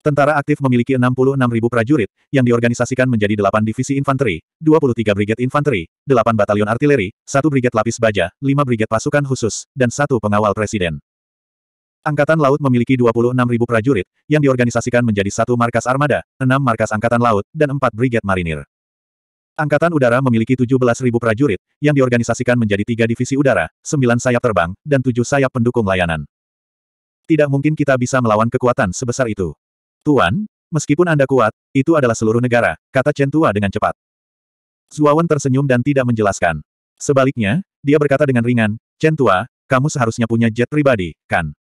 Tentara aktif memiliki 66.000 prajurit, yang diorganisasikan menjadi 8 divisi infanteri, 23 briget infanteri, 8 batalion artileri, 1 briget lapis baja, 5 briget pasukan khusus, dan 1 pengawal presiden. Angkatan Laut memiliki 26.000 prajurit, yang diorganisasikan menjadi satu markas armada, enam markas Angkatan Laut, dan empat brigade marinir. Angkatan Udara memiliki 17.000 prajurit, yang diorganisasikan menjadi tiga divisi udara, sembilan sayap terbang, dan tujuh sayap pendukung layanan. Tidak mungkin kita bisa melawan kekuatan sebesar itu. Tuan, meskipun Anda kuat, itu adalah seluruh negara, kata Chen Tua dengan cepat. Zuawan tersenyum dan tidak menjelaskan. Sebaliknya, dia berkata dengan ringan, Chen Tua, kamu seharusnya punya jet pribadi, kan?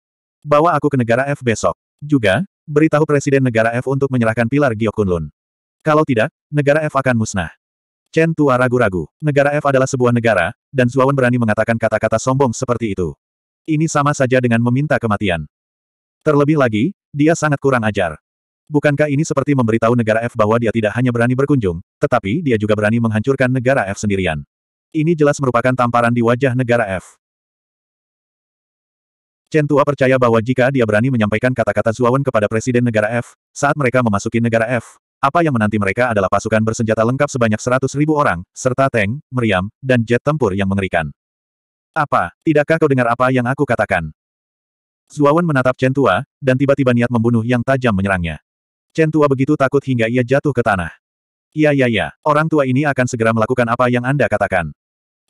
Bawa aku ke negara F besok. Juga, beritahu Presiden negara F untuk menyerahkan pilar Giokunlun Kalau tidak, negara F akan musnah. Chen Tua ragu-ragu. Negara F adalah sebuah negara, dan Zuawan berani mengatakan kata-kata sombong seperti itu. Ini sama saja dengan meminta kematian. Terlebih lagi, dia sangat kurang ajar. Bukankah ini seperti memberitahu negara F bahwa dia tidak hanya berani berkunjung, tetapi dia juga berani menghancurkan negara F sendirian. Ini jelas merupakan tamparan di wajah negara F. Chen Tua percaya bahwa jika dia berani menyampaikan kata-kata Zuawan kepada Presiden Negara F, saat mereka memasuki Negara F, apa yang menanti mereka adalah pasukan bersenjata lengkap sebanyak 100.000 orang, serta tank, meriam, dan jet tempur yang mengerikan. Apa, tidakkah kau dengar apa yang aku katakan? Zuawan menatap Chen Tua, dan tiba-tiba niat membunuh yang tajam menyerangnya. Chen Tua begitu takut hingga ia jatuh ke tanah. Iya iya iya, orang tua ini akan segera melakukan apa yang Anda katakan.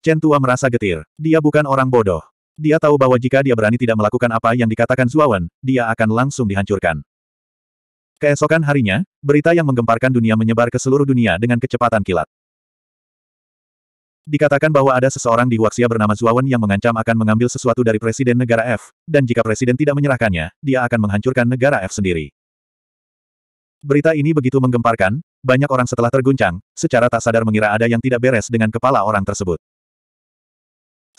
Chen Tua merasa getir. Dia bukan orang bodoh. Dia tahu bahwa jika dia berani tidak melakukan apa yang dikatakan Zuawan, dia akan langsung dihancurkan. Keesokan harinya, berita yang menggemparkan dunia menyebar ke seluruh dunia dengan kecepatan kilat. Dikatakan bahwa ada seseorang di Huaxia bernama Zuawan yang mengancam akan mengambil sesuatu dari Presiden Negara F, dan jika Presiden tidak menyerahkannya, dia akan menghancurkan negara F sendiri. Berita ini begitu menggemparkan, banyak orang setelah terguncang, secara tak sadar mengira ada yang tidak beres dengan kepala orang tersebut.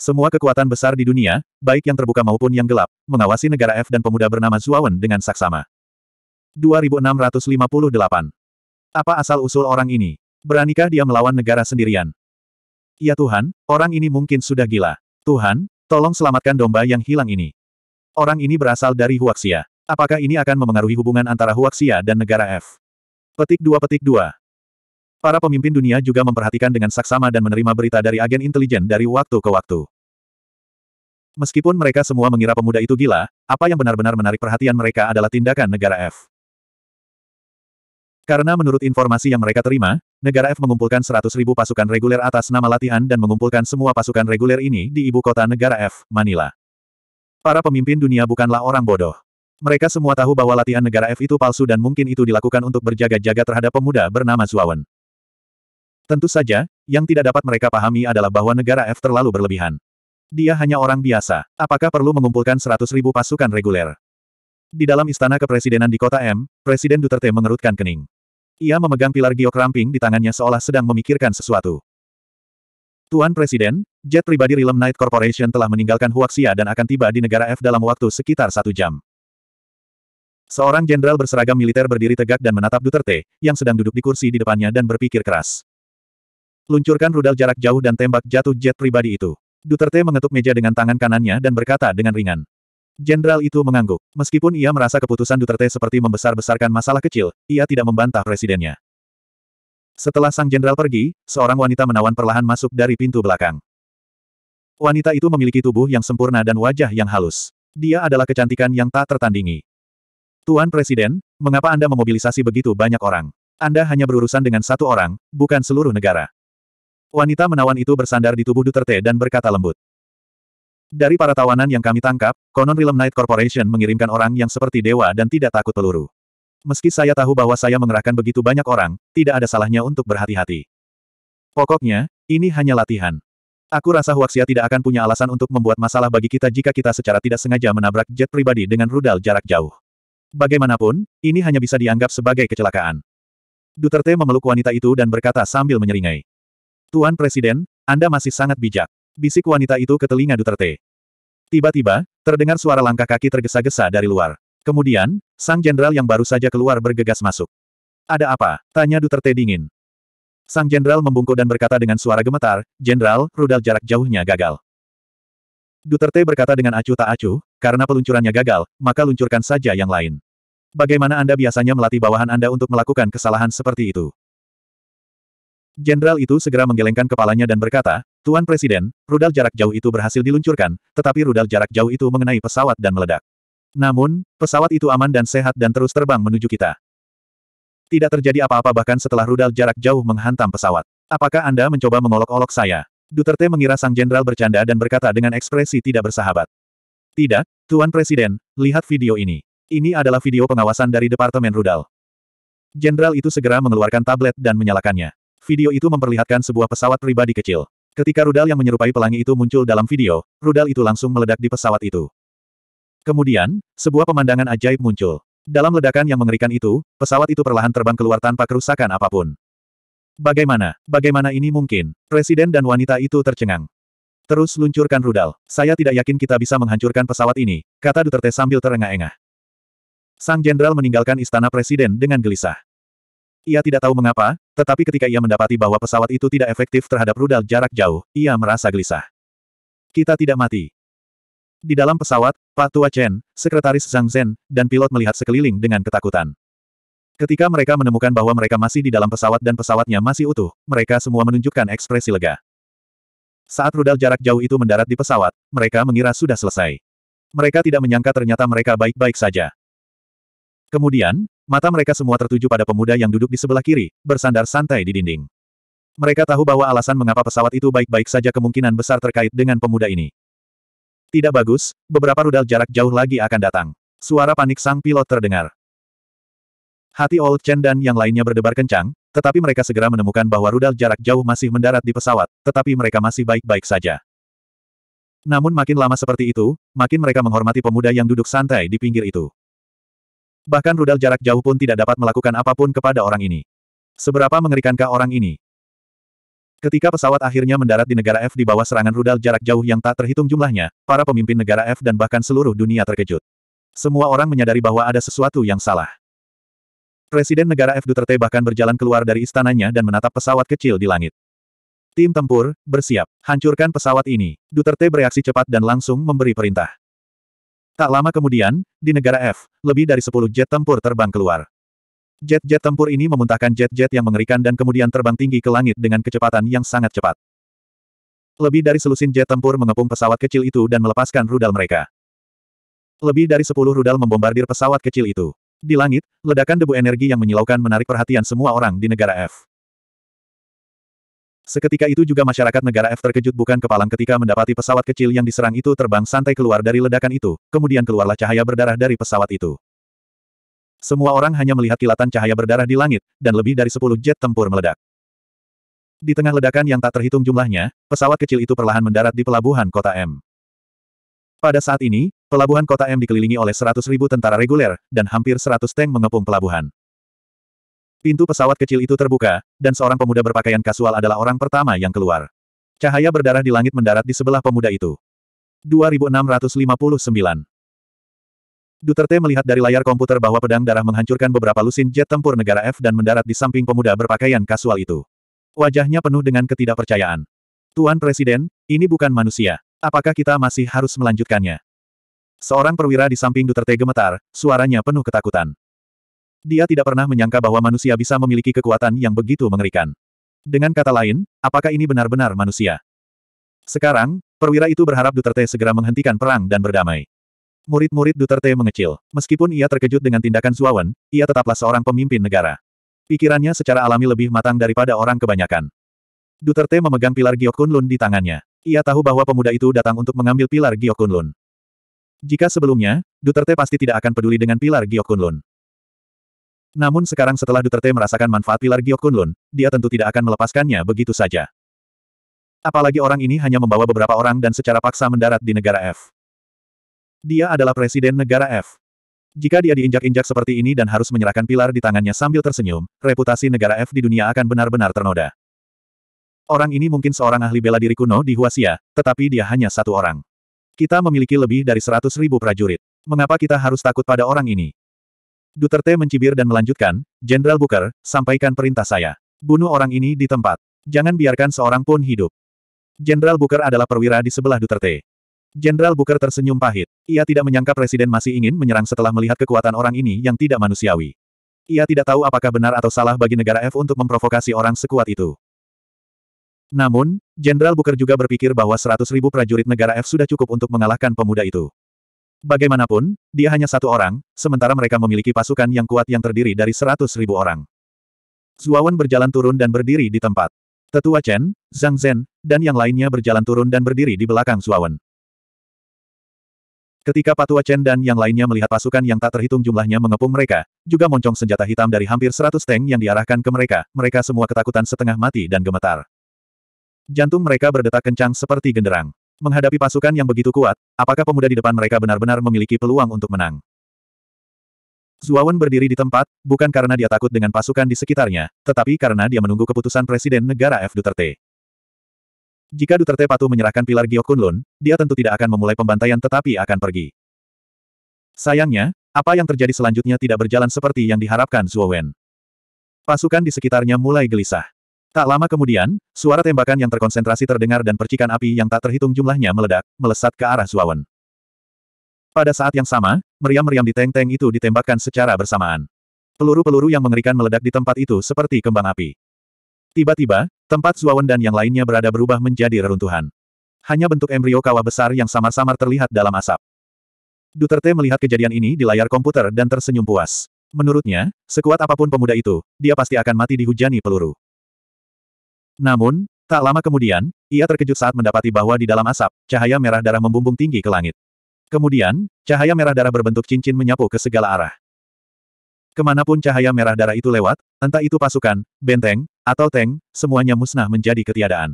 Semua kekuatan besar di dunia, baik yang terbuka maupun yang gelap, mengawasi negara F dan pemuda bernama Zuawan dengan saksama. 2658. Apa asal-usul orang ini? Beranikah dia melawan negara sendirian? Ya Tuhan, orang ini mungkin sudah gila. Tuhan, tolong selamatkan domba yang hilang ini. Orang ini berasal dari Huaxia. Apakah ini akan memengaruhi hubungan antara Huaxia dan negara F? Petik 2 Petik 2 Para pemimpin dunia juga memperhatikan dengan saksama dan menerima berita dari agen intelijen dari waktu ke waktu. Meskipun mereka semua mengira pemuda itu gila, apa yang benar-benar menarik perhatian mereka adalah tindakan negara F. Karena menurut informasi yang mereka terima, negara F mengumpulkan 100.000 pasukan reguler atas nama latihan dan mengumpulkan semua pasukan reguler ini di ibu kota negara F, Manila. Para pemimpin dunia bukanlah orang bodoh. Mereka semua tahu bahwa latihan negara F itu palsu dan mungkin itu dilakukan untuk berjaga-jaga terhadap pemuda bernama Zuawan. Tentu saja, yang tidak dapat mereka pahami adalah bahwa negara F terlalu berlebihan. Dia hanya orang biasa. Apakah perlu mengumpulkan 100 ribu pasukan reguler? Di dalam istana kepresidenan di kota M, Presiden Duterte mengerutkan kening. Ia memegang pilar giok ramping di tangannya seolah sedang memikirkan sesuatu. Tuan Presiden, jet pribadi Realm Knight Corporation telah meninggalkan Huaxia dan akan tiba di negara F dalam waktu sekitar satu jam. Seorang jenderal berseragam militer berdiri tegak dan menatap Duterte, yang sedang duduk di kursi di depannya dan berpikir keras. Luncurkan rudal jarak jauh dan tembak jatuh jet pribadi itu. Duterte mengetuk meja dengan tangan kanannya dan berkata dengan ringan. Jenderal itu mengangguk. Meskipun ia merasa keputusan Duterte seperti membesar-besarkan masalah kecil, ia tidak membantah presidennya. Setelah sang jenderal pergi, seorang wanita menawan perlahan masuk dari pintu belakang. Wanita itu memiliki tubuh yang sempurna dan wajah yang halus. Dia adalah kecantikan yang tak tertandingi. Tuan Presiden, mengapa Anda memobilisasi begitu banyak orang? Anda hanya berurusan dengan satu orang, bukan seluruh negara. Wanita menawan itu bersandar di tubuh Duterte dan berkata lembut. Dari para tawanan yang kami tangkap, konon Realm Night Corporation mengirimkan orang yang seperti dewa dan tidak takut peluru. Meski saya tahu bahwa saya mengerahkan begitu banyak orang, tidak ada salahnya untuk berhati-hati. Pokoknya, ini hanya latihan. Aku rasa Huaxia tidak akan punya alasan untuk membuat masalah bagi kita jika kita secara tidak sengaja menabrak jet pribadi dengan rudal jarak jauh. Bagaimanapun, ini hanya bisa dianggap sebagai kecelakaan. Duterte memeluk wanita itu dan berkata sambil menyeringai. Tuan Presiden, Anda masih sangat bijak. Bisik wanita itu ke telinga Duterte. Tiba-tiba, terdengar suara langkah kaki tergesa-gesa dari luar. Kemudian, sang jenderal yang baru saja keluar bergegas masuk. Ada apa? Tanya Duterte dingin. Sang jenderal membungkuk dan berkata dengan suara gemetar, Jenderal, rudal jarak jauhnya gagal. Duterte berkata dengan acuh tak acuh, karena peluncurannya gagal, maka luncurkan saja yang lain. Bagaimana Anda biasanya melatih bawahan Anda untuk melakukan kesalahan seperti itu? Jenderal itu segera menggelengkan kepalanya dan berkata, Tuan Presiden, rudal jarak jauh itu berhasil diluncurkan, tetapi rudal jarak jauh itu mengenai pesawat dan meledak. Namun, pesawat itu aman dan sehat dan terus terbang menuju kita. Tidak terjadi apa-apa bahkan setelah rudal jarak jauh menghantam pesawat. Apakah Anda mencoba mengolok-olok saya? Duterte mengira sang jenderal bercanda dan berkata dengan ekspresi tidak bersahabat. Tidak, Tuan Presiden, lihat video ini. Ini adalah video pengawasan dari Departemen Rudal. Jenderal itu segera mengeluarkan tablet dan menyalakannya. Video itu memperlihatkan sebuah pesawat pribadi kecil. Ketika rudal yang menyerupai pelangi itu muncul dalam video, rudal itu langsung meledak di pesawat itu. Kemudian, sebuah pemandangan ajaib muncul. Dalam ledakan yang mengerikan itu, pesawat itu perlahan terbang keluar tanpa kerusakan apapun. Bagaimana? Bagaimana ini mungkin? Presiden dan wanita itu tercengang. Terus luncurkan rudal. Saya tidak yakin kita bisa menghancurkan pesawat ini, kata Duterte sambil terengah-engah. Sang jenderal meninggalkan istana presiden dengan gelisah. Ia tidak tahu mengapa, tetapi ketika ia mendapati bahwa pesawat itu tidak efektif terhadap rudal jarak jauh, ia merasa gelisah. Kita tidak mati. Di dalam pesawat, Pak Tua Chen, Sekretaris Zhang Zhen, dan pilot melihat sekeliling dengan ketakutan. Ketika mereka menemukan bahwa mereka masih di dalam pesawat dan pesawatnya masih utuh, mereka semua menunjukkan ekspresi lega. Saat rudal jarak jauh itu mendarat di pesawat, mereka mengira sudah selesai. Mereka tidak menyangka ternyata mereka baik-baik saja. Kemudian, mata mereka semua tertuju pada pemuda yang duduk di sebelah kiri, bersandar santai di dinding. Mereka tahu bahwa alasan mengapa pesawat itu baik-baik saja kemungkinan besar terkait dengan pemuda ini. Tidak bagus, beberapa rudal jarak jauh lagi akan datang. Suara panik sang pilot terdengar. Hati Old Chen dan yang lainnya berdebar kencang, tetapi mereka segera menemukan bahwa rudal jarak jauh masih mendarat di pesawat, tetapi mereka masih baik-baik saja. Namun makin lama seperti itu, makin mereka menghormati pemuda yang duduk santai di pinggir itu. Bahkan rudal jarak jauh pun tidak dapat melakukan apapun kepada orang ini. Seberapa mengerikankah orang ini? Ketika pesawat akhirnya mendarat di negara F di bawah serangan rudal jarak jauh yang tak terhitung jumlahnya, para pemimpin negara F dan bahkan seluruh dunia terkejut. Semua orang menyadari bahwa ada sesuatu yang salah. Presiden negara F Duterte bahkan berjalan keluar dari istananya dan menatap pesawat kecil di langit. Tim tempur, bersiap. Hancurkan pesawat ini. Duterte bereaksi cepat dan langsung memberi perintah. Tak lama kemudian, di negara F, lebih dari 10 jet tempur terbang keluar. Jet-jet tempur ini memuntahkan jet-jet yang mengerikan dan kemudian terbang tinggi ke langit dengan kecepatan yang sangat cepat. Lebih dari selusin jet tempur mengepung pesawat kecil itu dan melepaskan rudal mereka. Lebih dari 10 rudal membombardir pesawat kecil itu. Di langit, ledakan debu energi yang menyilaukan menarik perhatian semua orang di negara F. Seketika itu juga masyarakat negara F terkejut bukan kepalang ketika mendapati pesawat kecil yang diserang itu terbang santai keluar dari ledakan itu, kemudian keluarlah cahaya berdarah dari pesawat itu. Semua orang hanya melihat kilatan cahaya berdarah di langit, dan lebih dari sepuluh jet tempur meledak. Di tengah ledakan yang tak terhitung jumlahnya, pesawat kecil itu perlahan mendarat di pelabuhan kota M. Pada saat ini, pelabuhan kota M dikelilingi oleh 100.000 tentara reguler, dan hampir 100 tank mengepung pelabuhan. Pintu pesawat kecil itu terbuka, dan seorang pemuda berpakaian kasual adalah orang pertama yang keluar. Cahaya berdarah di langit mendarat di sebelah pemuda itu. 2659 Duterte melihat dari layar komputer bahwa pedang darah menghancurkan beberapa lusin jet tempur negara F dan mendarat di samping pemuda berpakaian kasual itu. Wajahnya penuh dengan ketidakpercayaan. Tuan Presiden, ini bukan manusia. Apakah kita masih harus melanjutkannya? Seorang perwira di samping Duterte gemetar, suaranya penuh ketakutan. Dia tidak pernah menyangka bahwa manusia bisa memiliki kekuatan yang begitu mengerikan. Dengan kata lain, apakah ini benar-benar manusia? Sekarang, perwira itu berharap Duterte segera menghentikan perang dan berdamai. Murid-murid Duterte mengecil. Meskipun ia terkejut dengan tindakan Suawan, ia tetaplah seorang pemimpin negara. Pikirannya secara alami lebih matang daripada orang kebanyakan. Duterte memegang pilar Lun di tangannya. Ia tahu bahwa pemuda itu datang untuk mengambil pilar Lun. Jika sebelumnya, Duterte pasti tidak akan peduli dengan pilar Lun. Namun sekarang setelah Duterte merasakan manfaat pilar Giok Kunlun, dia tentu tidak akan melepaskannya begitu saja. Apalagi orang ini hanya membawa beberapa orang dan secara paksa mendarat di negara F. Dia adalah presiden negara F. Jika dia diinjak-injak seperti ini dan harus menyerahkan pilar di tangannya sambil tersenyum, reputasi negara F di dunia akan benar-benar ternoda. Orang ini mungkin seorang ahli bela diri kuno di Huasia, tetapi dia hanya satu orang. Kita memiliki lebih dari seratus ribu prajurit. Mengapa kita harus takut pada orang ini? Duterte mencibir dan melanjutkan, Jenderal Booker, sampaikan perintah saya. Bunuh orang ini di tempat. Jangan biarkan seorang pun hidup. Jenderal Booker adalah perwira di sebelah Duterte. Jenderal Booker tersenyum pahit. Ia tidak menyangka Presiden masih ingin menyerang setelah melihat kekuatan orang ini yang tidak manusiawi. Ia tidak tahu apakah benar atau salah bagi negara F untuk memprovokasi orang sekuat itu. Namun, Jenderal Booker juga berpikir bahwa 100.000 prajurit negara F sudah cukup untuk mengalahkan pemuda itu. Bagaimanapun, dia hanya satu orang, sementara mereka memiliki pasukan yang kuat yang terdiri dari seratus ribu orang. Zuawan berjalan turun dan berdiri di tempat. Tetua Chen, Zhang Zhen, dan yang lainnya berjalan turun dan berdiri di belakang Zuawan. Ketika Patua Chen dan yang lainnya melihat pasukan yang tak terhitung jumlahnya mengepung mereka, juga moncong senjata hitam dari hampir seratus tank yang diarahkan ke mereka, mereka semua ketakutan setengah mati dan gemetar. Jantung mereka berdetak kencang seperti genderang. Menghadapi pasukan yang begitu kuat, apakah pemuda di depan mereka benar-benar memiliki peluang untuk menang? Zuawan berdiri di tempat, bukan karena dia takut dengan pasukan di sekitarnya, tetapi karena dia menunggu keputusan Presiden Negara F. Duterte. Jika Duterte patuh menyerahkan pilar Giokunlun, Kunlun, dia tentu tidak akan memulai pembantaian tetapi akan pergi. Sayangnya, apa yang terjadi selanjutnya tidak berjalan seperti yang diharapkan Zuowen. Pasukan di sekitarnya mulai gelisah. Tak lama kemudian, suara tembakan yang terkonsentrasi terdengar dan percikan api yang tak terhitung jumlahnya meledak, melesat ke arah Zuawan. Pada saat yang sama, meriam-meriam di tank-tank itu ditembakkan secara bersamaan. Peluru-peluru yang mengerikan meledak di tempat itu seperti kembang api. Tiba-tiba, tempat Zuawan dan yang lainnya berada berubah menjadi reruntuhan. Hanya bentuk embrio kawah besar yang samar-samar terlihat dalam asap. Duterte melihat kejadian ini di layar komputer dan tersenyum puas. Menurutnya, sekuat apapun pemuda itu, dia pasti akan mati dihujani peluru. Namun, tak lama kemudian, ia terkejut saat mendapati bahwa di dalam asap, cahaya merah darah membumbung tinggi ke langit. Kemudian, cahaya merah darah berbentuk cincin menyapu ke segala arah. Kemanapun cahaya merah darah itu lewat, entah itu pasukan, benteng, atau tank, semuanya musnah menjadi ketiadaan.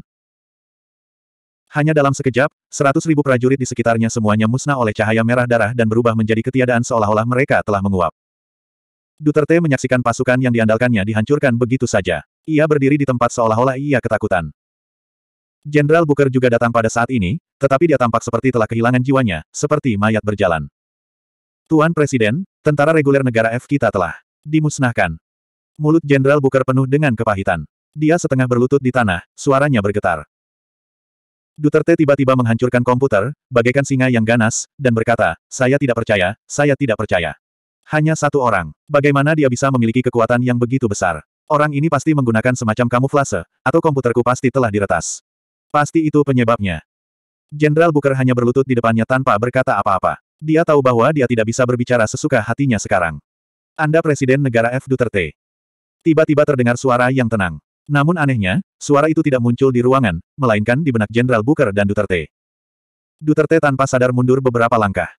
Hanya dalam sekejap, seratus ribu prajurit di sekitarnya semuanya musnah oleh cahaya merah darah dan berubah menjadi ketiadaan seolah-olah mereka telah menguap. Duterte menyaksikan pasukan yang diandalkannya dihancurkan begitu saja. Ia berdiri di tempat seolah-olah ia ketakutan. Jenderal Booker juga datang pada saat ini, tetapi dia tampak seperti telah kehilangan jiwanya, seperti mayat berjalan. Tuan Presiden, tentara reguler negara F kita telah dimusnahkan. Mulut Jenderal Booker penuh dengan kepahitan. Dia setengah berlutut di tanah, suaranya bergetar. Duterte tiba-tiba menghancurkan komputer, bagaikan singa yang ganas, dan berkata, saya tidak percaya, saya tidak percaya. Hanya satu orang. Bagaimana dia bisa memiliki kekuatan yang begitu besar? Orang ini pasti menggunakan semacam kamuflase, atau komputerku pasti telah diretas. Pasti itu penyebabnya. Jenderal Booker hanya berlutut di depannya tanpa berkata apa-apa. Dia tahu bahwa dia tidak bisa berbicara sesuka hatinya sekarang. Anda Presiden Negara F. Duterte. Tiba-tiba terdengar suara yang tenang. Namun anehnya, suara itu tidak muncul di ruangan, melainkan di benak Jenderal Booker dan Duterte. Duterte tanpa sadar mundur beberapa langkah.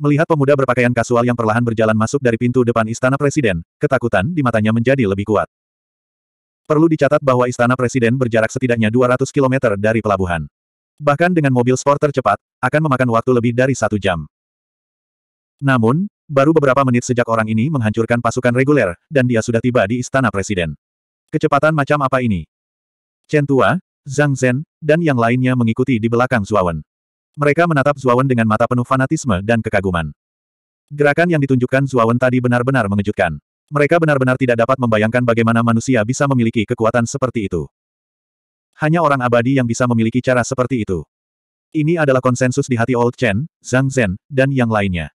Melihat pemuda berpakaian kasual yang perlahan berjalan masuk dari pintu depan istana presiden, ketakutan di matanya menjadi lebih kuat. Perlu dicatat bahwa istana presiden berjarak setidaknya 200 km dari pelabuhan. Bahkan dengan mobil sport tercepat, akan memakan waktu lebih dari satu jam. Namun, baru beberapa menit sejak orang ini menghancurkan pasukan reguler, dan dia sudah tiba di istana presiden. Kecepatan macam apa ini? Chen Tua, Zhang Zhen, dan yang lainnya mengikuti di belakang Zuawan. Mereka menatap Zuawan dengan mata penuh fanatisme dan kekaguman. Gerakan yang ditunjukkan Zuawan tadi benar-benar mengejutkan. Mereka benar-benar tidak dapat membayangkan bagaimana manusia bisa memiliki kekuatan seperti itu. Hanya orang abadi yang bisa memiliki cara seperti itu. Ini adalah konsensus di hati Old Chen, Zhang Zhen, dan yang lainnya.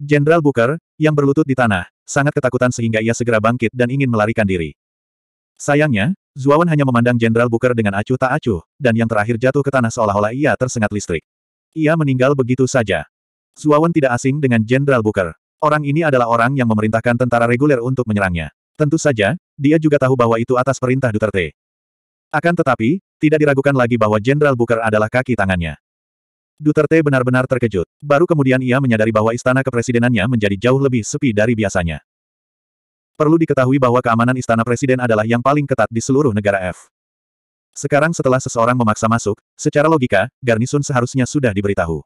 Jenderal Booker, yang berlutut di tanah, sangat ketakutan sehingga ia segera bangkit dan ingin melarikan diri. Sayangnya, Zuawan hanya memandang Jenderal Booker dengan acuh tak acuh, dan yang terakhir jatuh ke tanah seolah-olah ia tersengat listrik. Ia meninggal begitu saja. Zuawan tidak asing dengan Jenderal Booker. Orang ini adalah orang yang memerintahkan tentara reguler untuk menyerangnya. Tentu saja, dia juga tahu bahwa itu atas perintah Duterte. Akan tetapi, tidak diragukan lagi bahwa Jenderal Booker adalah kaki tangannya. Duterte benar-benar terkejut. Baru kemudian ia menyadari bahwa istana kepresidenannya menjadi jauh lebih sepi dari biasanya. Perlu diketahui bahwa keamanan istana presiden adalah yang paling ketat di seluruh negara F. Sekarang setelah seseorang memaksa masuk, secara logika, garnisun seharusnya sudah diberitahu.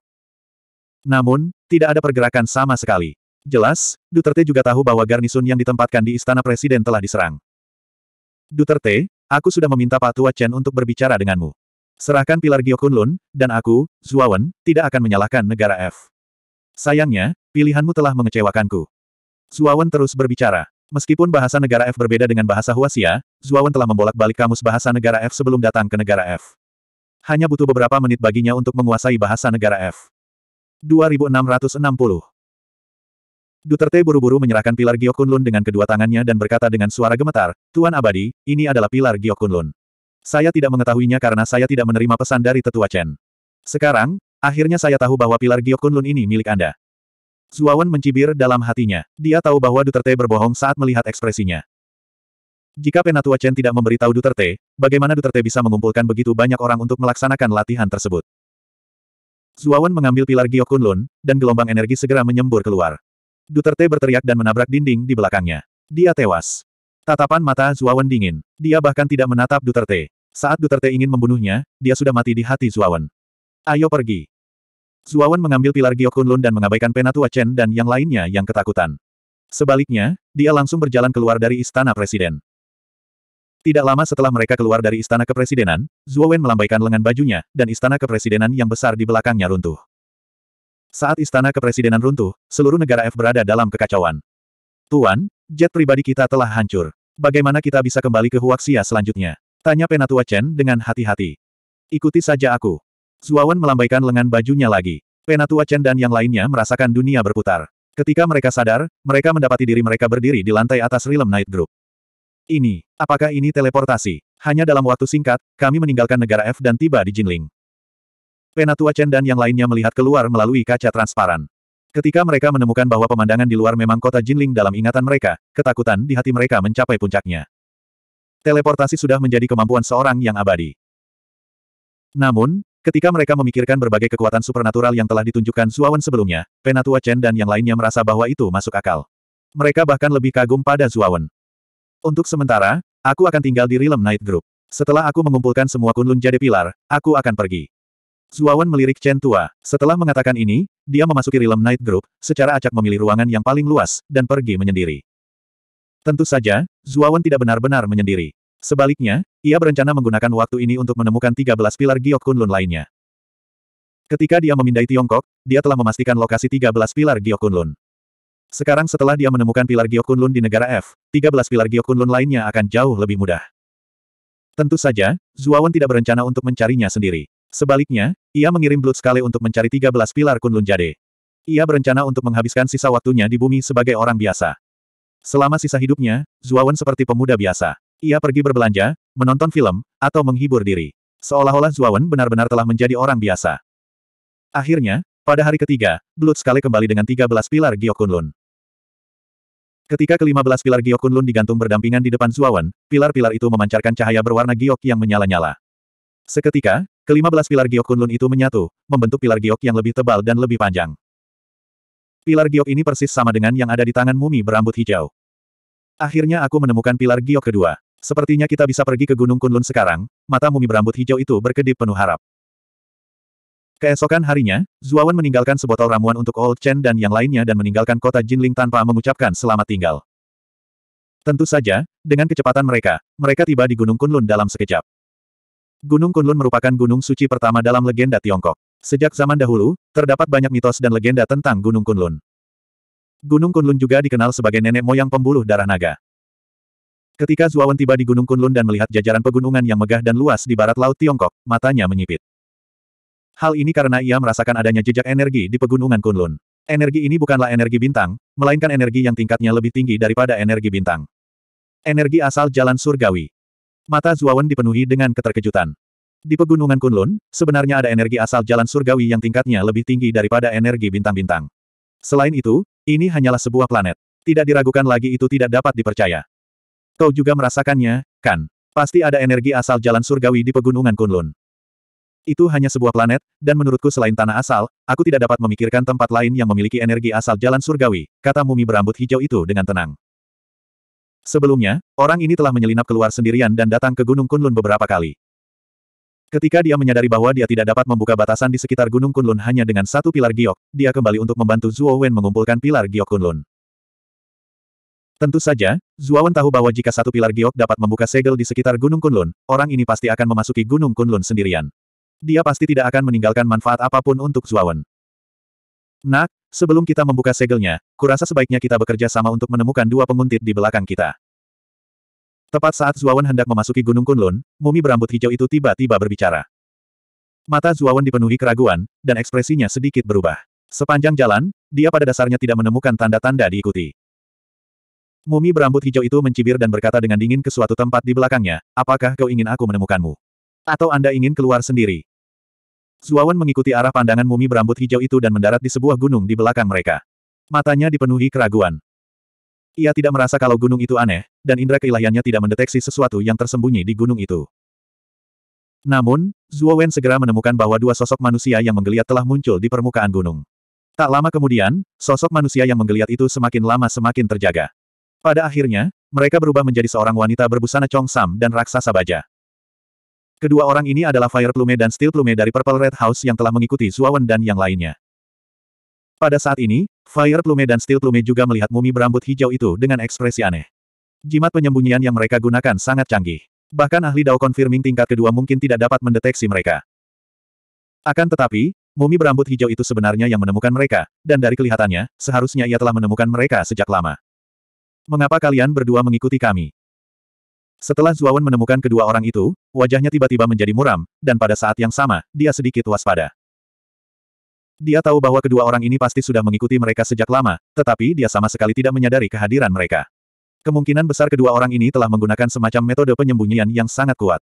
Namun, tidak ada pergerakan sama sekali. Jelas, Duterte juga tahu bahwa garnisun yang ditempatkan di istana presiden telah diserang. Duterte, aku sudah meminta Pak Tua Chen untuk berbicara denganmu. Serahkan pilar Gyokunlun, dan aku, Zuawan, tidak akan menyalahkan negara F. Sayangnya, pilihanmu telah mengecewakanku. Zuawan terus berbicara. Meskipun bahasa negara F berbeda dengan bahasa Huasia, Zuawan telah membolak-balik kamus bahasa negara F sebelum datang ke negara F. Hanya butuh beberapa menit baginya untuk menguasai bahasa negara F. 2660 Duterte buru-buru menyerahkan pilar Giokunlun dengan kedua tangannya dan berkata dengan suara gemetar, Tuan Abadi, ini adalah pilar Giokunlun. Saya tidak mengetahuinya karena saya tidak menerima pesan dari Tetua Chen. Sekarang, akhirnya saya tahu bahwa pilar Giokunlun ini milik Anda. Zuawan mencibir dalam hatinya. Dia tahu bahwa Duterte berbohong saat melihat ekspresinya. Jika Penatua Chen tidak memberitahu Duterte, bagaimana Duterte bisa mengumpulkan begitu banyak orang untuk melaksanakan latihan tersebut? Zuawan mengambil pilar Giokunlun dan gelombang energi segera menyembur keluar. Duterte berteriak dan menabrak dinding di belakangnya. Dia tewas. Tatapan mata Zuawan dingin. Dia bahkan tidak menatap Duterte. Saat Duterte ingin membunuhnya, dia sudah mati di hati Zuawan. Ayo pergi. Zuawan mengambil pilar kunlun dan mengabaikan Penatua Chen dan yang lainnya yang ketakutan. Sebaliknya, dia langsung berjalan keluar dari istana presiden. Tidak lama setelah mereka keluar dari istana kepresidenan, Zuawan melambaikan lengan bajunya, dan istana kepresidenan yang besar di belakangnya runtuh. Saat istana kepresidenan runtuh, seluruh negara F berada dalam kekacauan. Tuan, jet pribadi kita telah hancur. Bagaimana kita bisa kembali ke Huaxia selanjutnya? Tanya Penatua Chen dengan hati-hati. Ikuti saja aku. Zuawan melambaikan lengan bajunya lagi. Penatua Chen dan yang lainnya merasakan dunia berputar. Ketika mereka sadar, mereka mendapati diri mereka berdiri di lantai atas Realm Night Group. Ini, apakah ini teleportasi? Hanya dalam waktu singkat, kami meninggalkan negara F dan tiba di Jinling. Penatua Chen dan yang lainnya melihat keluar melalui kaca transparan. Ketika mereka menemukan bahwa pemandangan di luar memang kota Jinling dalam ingatan mereka, ketakutan di hati mereka mencapai puncaknya. Teleportasi sudah menjadi kemampuan seorang yang abadi. Namun, ketika mereka memikirkan berbagai kekuatan supernatural yang telah ditunjukkan Zuawan sebelumnya, Penatua Chen dan yang lainnya merasa bahwa itu masuk akal. Mereka bahkan lebih kagum pada Zuawan. Untuk sementara, aku akan tinggal di Realm Night Group. Setelah aku mengumpulkan semua kunlun jade pilar, aku akan pergi. Zuawan melirik Chen Tua. Setelah mengatakan ini, dia memasuki Realm Night Group, secara acak memilih ruangan yang paling luas, dan pergi menyendiri. Tentu saja, Zuawan tidak benar-benar menyendiri. Sebaliknya, ia berencana menggunakan waktu ini untuk menemukan 13 pilar Giok Kunlun lainnya. Ketika dia memindai Tiongkok, dia telah memastikan lokasi 13 pilar Giok Kunlun. Sekarang setelah dia menemukan pilar Giok Kunlun di negara F, 13 pilar Giok Kunlun lainnya akan jauh lebih mudah. Tentu saja, Zuawan tidak berencana untuk mencarinya sendiri. Sebaliknya, ia mengirim Bloodskale untuk mencari 13 pilar Kunlun Jade. Ia berencana untuk menghabiskan sisa waktunya di bumi sebagai orang biasa. Selama sisa hidupnya, Zuawan seperti pemuda biasa. Ia pergi berbelanja, menonton film, atau menghibur diri. Seolah-olah Zuawan benar-benar telah menjadi orang biasa. Akhirnya, pada hari ketiga, Bloodskale kembali dengan 13 pilar Giokunlun. Ketika kelima belas pilar kunlun digantung berdampingan di depan Zuawan, pilar-pilar itu memancarkan cahaya berwarna giok yang menyala-nyala. Seketika, Kelima belas pilar giok kunlun itu menyatu, membentuk pilar giok yang lebih tebal dan lebih panjang. Pilar giok ini persis sama dengan yang ada di tangan mumi berambut hijau. Akhirnya aku menemukan pilar giok kedua. Sepertinya kita bisa pergi ke Gunung Kunlun sekarang, mata mumi berambut hijau itu berkedip penuh harap. Keesokan harinya, Zuawan meninggalkan sebotol ramuan untuk Old Chen dan yang lainnya dan meninggalkan kota Jinling tanpa mengucapkan selamat tinggal. Tentu saja, dengan kecepatan mereka, mereka tiba di Gunung Kunlun dalam sekejap. Gunung Kunlun merupakan gunung suci pertama dalam legenda Tiongkok. Sejak zaman dahulu, terdapat banyak mitos dan legenda tentang Gunung Kunlun. Gunung Kunlun juga dikenal sebagai nenek moyang pembuluh darah naga. Ketika Zuawan tiba di Gunung Kunlun dan melihat jajaran pegunungan yang megah dan luas di barat laut Tiongkok, matanya menyipit. Hal ini karena ia merasakan adanya jejak energi di pegunungan Kunlun. Energi ini bukanlah energi bintang, melainkan energi yang tingkatnya lebih tinggi daripada energi bintang. Energi asal jalan surgawi. Mata Zuawan dipenuhi dengan keterkejutan. Di pegunungan Kunlun, sebenarnya ada energi asal jalan surgawi yang tingkatnya lebih tinggi daripada energi bintang-bintang. Selain itu, ini hanyalah sebuah planet. Tidak diragukan lagi itu tidak dapat dipercaya. Kau juga merasakannya, kan? Pasti ada energi asal jalan surgawi di pegunungan Kunlun. Itu hanya sebuah planet, dan menurutku selain tanah asal, aku tidak dapat memikirkan tempat lain yang memiliki energi asal jalan surgawi, kata mumi berambut hijau itu dengan tenang. Sebelumnya, orang ini telah menyelinap keluar sendirian dan datang ke Gunung Kunlun beberapa kali. Ketika dia menyadari bahwa dia tidak dapat membuka batasan di sekitar Gunung Kunlun hanya dengan satu pilar giok, dia kembali untuk membantu Zuo Wen mengumpulkan pilar giok Kunlun. Tentu saja, Zuo Wen tahu bahwa jika satu pilar giok dapat membuka segel di sekitar Gunung Kunlun, orang ini pasti akan memasuki Gunung Kunlun sendirian. Dia pasti tidak akan meninggalkan manfaat apapun untuk Zuo Wen. Nak, sebelum kita membuka segelnya, kurasa sebaiknya kita bekerja sama untuk menemukan dua penguntit di belakang kita. Tepat saat Zuawan hendak memasuki Gunung Kunlun, mumi berambut hijau itu tiba-tiba berbicara. Mata Zuawan dipenuhi keraguan, dan ekspresinya sedikit berubah. Sepanjang jalan, dia pada dasarnya tidak menemukan tanda-tanda diikuti. Mumi berambut hijau itu mencibir dan berkata dengan dingin ke suatu tempat di belakangnya, apakah kau ingin aku menemukanmu? Atau Anda ingin keluar sendiri? Zuawan mengikuti arah pandangan mumi berambut hijau itu dan mendarat di sebuah gunung di belakang mereka. Matanya dipenuhi keraguan. Ia tidak merasa kalau gunung itu aneh, dan indera keilahiannya tidak mendeteksi sesuatu yang tersembunyi di gunung itu. Namun, Zuo segera menemukan bahwa dua sosok manusia yang menggeliat telah muncul di permukaan gunung. Tak lama kemudian, sosok manusia yang menggeliat itu semakin lama semakin terjaga. Pada akhirnya, mereka berubah menjadi seorang wanita berbusana Chong Sam dan raksasa baja. Kedua orang ini adalah Fire Plume dan Steel Plume dari Purple Red House yang telah mengikuti Suawan dan yang lainnya. Pada saat ini, Fire Plume dan Steel Plume juga melihat mumi berambut hijau itu dengan ekspresi aneh. Jimat penyembunyian yang mereka gunakan sangat canggih. Bahkan ahli Dao Confirming tingkat kedua mungkin tidak dapat mendeteksi mereka. Akan tetapi, mumi berambut hijau itu sebenarnya yang menemukan mereka, dan dari kelihatannya, seharusnya ia telah menemukan mereka sejak lama. Mengapa kalian berdua mengikuti kami? Setelah Zuawan menemukan kedua orang itu, wajahnya tiba-tiba menjadi muram, dan pada saat yang sama, dia sedikit waspada. Dia tahu bahwa kedua orang ini pasti sudah mengikuti mereka sejak lama, tetapi dia sama sekali tidak menyadari kehadiran mereka. Kemungkinan besar kedua orang ini telah menggunakan semacam metode penyembunyian yang sangat kuat.